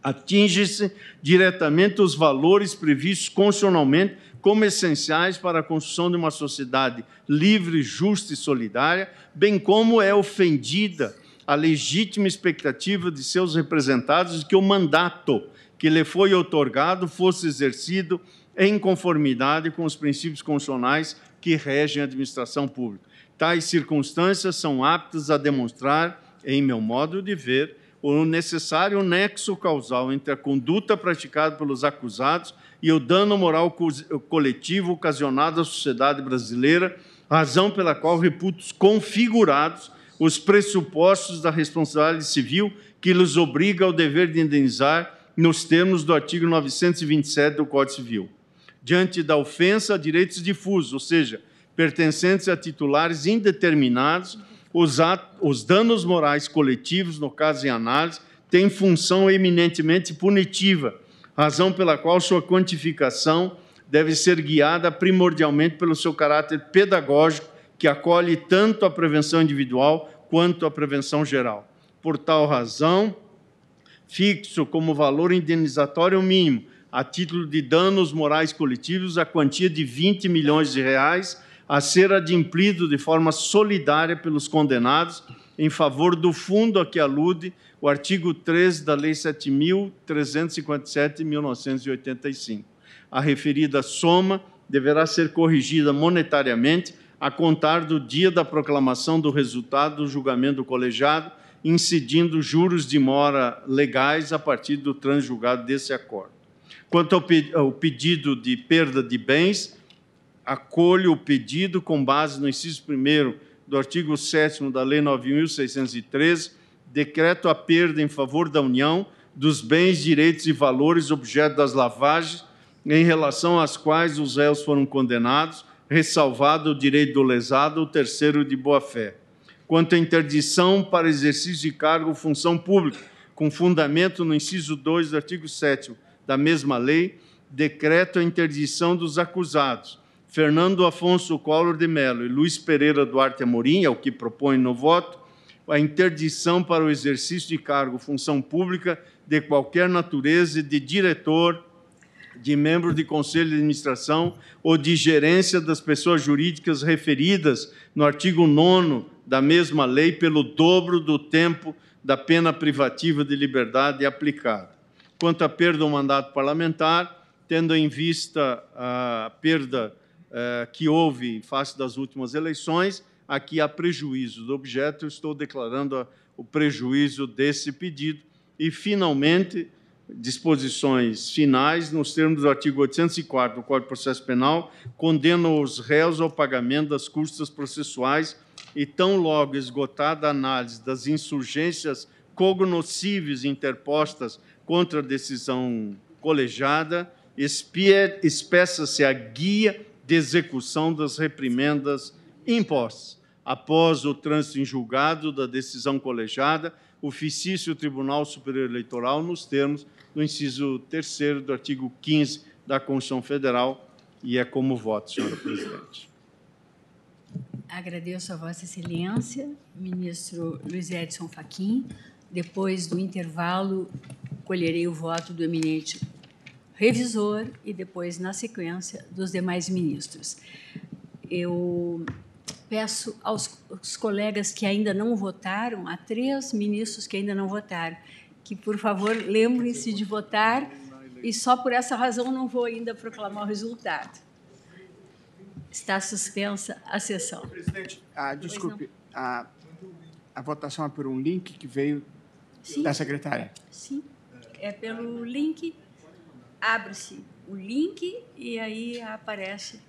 Atinge-se diretamente os valores previstos constitucionalmente como essenciais para a construção de uma sociedade livre, justa e solidária, bem como é ofendida a legítima expectativa de seus representados de que o mandato que lhe foi otorgado fosse exercido em conformidade com os princípios constitucionais que regem a administração pública. Tais circunstâncias são aptas a demonstrar, em meu modo de ver, o necessário nexo causal entre a conduta praticada pelos acusados e o dano moral co coletivo ocasionado à sociedade brasileira, razão pela qual reputo configurados os pressupostos da responsabilidade civil que lhes obriga ao dever de indenizar nos termos do artigo 927 do Código Civil. Diante da ofensa a direitos difusos, ou seja, pertencentes a titulares indeterminados, os, atos, os danos morais coletivos, no caso em análise, têm função eminentemente punitiva, razão pela qual sua quantificação deve ser guiada primordialmente pelo seu caráter pedagógico, que acolhe tanto a prevenção individual quanto a prevenção geral. Por tal razão, fixo como valor indenizatório mínimo, a título de danos morais coletivos, a quantia de 20 milhões de reais a ser adimplido de forma solidária pelos condenados em favor do fundo a que alude o artigo 3 da Lei 7.357 de 1985. A referida soma deverá ser corrigida monetariamente a contar do dia da proclamação do resultado do julgamento do colegiado incidindo juros de mora legais a partir do transjulgado desse acordo. Quanto ao, pedido de perda de bens, acolho o pedido com base no inciso 1 do artigo 7 da Lei 9.613, decreto a perda em favor da União dos bens, direitos e valores objeto das lavagens, em relação às quais os réus foram condenados, ressalvado o direito do lesado, o terceiro de boa-fé quanto à interdição para exercício de cargo ou função pública, com fundamento no inciso 2 do artigo 7 da mesma lei, decreto a interdição dos acusados Fernando Afonso Collor de Mello e Luiz Pereira Duarte Amorim, é o que propõe no voto, a interdição para o exercício de cargo, ou função pública de qualquer natureza de diretor, de membro de conselho de administração ou de gerência das pessoas jurídicas referidas no artigo 9 da mesma lei pelo dobro do tempo da pena privativa de liberdade aplicada. Quanto à perda do mandato parlamentar, tendo em vista a perda eh, que houve em face das últimas eleições, aqui há prejuízo do objeto, estou declarando o prejuízo desse pedido. E, finalmente, disposições finais, nos termos do artigo 804 do Código de Processo Penal, condenam os réus ao pagamento das custas processuais e tão logo esgotada a análise das insurgências cognoscíveis interpostas contra a decisão colegiada, espeça-se a guia de execução das reprimendas impostas. Após o trânsito em julgado da decisão colegiada, oficia o Tribunal Superior Eleitoral nos termos do inciso 3 do artigo 15 da Constituição Federal, e é como voto, senhora presidente. Agradeço a Vossa Excelência, ministro Luiz Edson Fachin. Depois do intervalo, colherei o voto do eminente revisor e depois, na sequência, dos demais ministros. Eu peço aos, aos colegas que ainda não votaram, há três ministros que ainda não votaram, que, por favor, lembrem-se de votar e só por essa razão não vou ainda proclamar o resultado. Está suspensa a sessão. Presidente, ah, desculpe, a, a votação é por um link que veio Sim. da secretária? Sim, é pelo link. Abre-se o link e aí aparece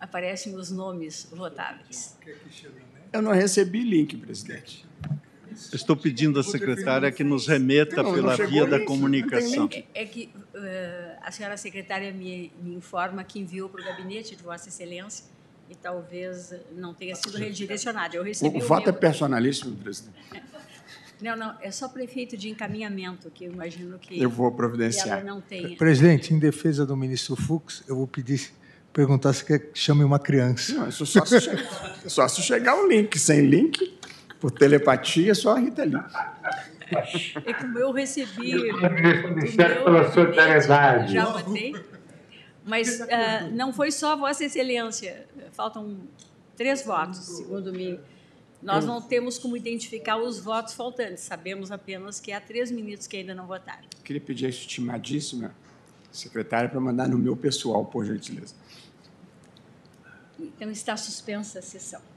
aparecem os nomes votáveis. É né? Eu não recebi link, presidente. Estou pedindo à secretária que nos remeta não, pela não via da isso. comunicação. É, que uh, a senhora secretária me, me informa que enviou para o gabinete de Vossa Excelência e talvez não tenha sido redirecionado. Eu recebi o, voto é meu... é personalíssimo, presidente. Não, não, é só prefeito de encaminhamento, que eu imagino que. Eu vou providenciar. não tenha. Presidente, em defesa do ministro Fux, eu vou pedir perguntar se quer que chame uma criança. Não, isso é só se, só se chegar o um link. Sem link. Por telepatia, só a Rita Lee. É como eu recebi. Ministério pela solidariedade. Já votei. Mas uh, não foi só Vossa Excelência. Faltam três votos, segundo mim. Nós não temos como identificar os votos faltantes. Sabemos apenas que há três ministros que ainda não votaram. queria pedir a estimadíssima secretária para mandar no meu pessoal, por gentileza. Então está suspensa a sessão.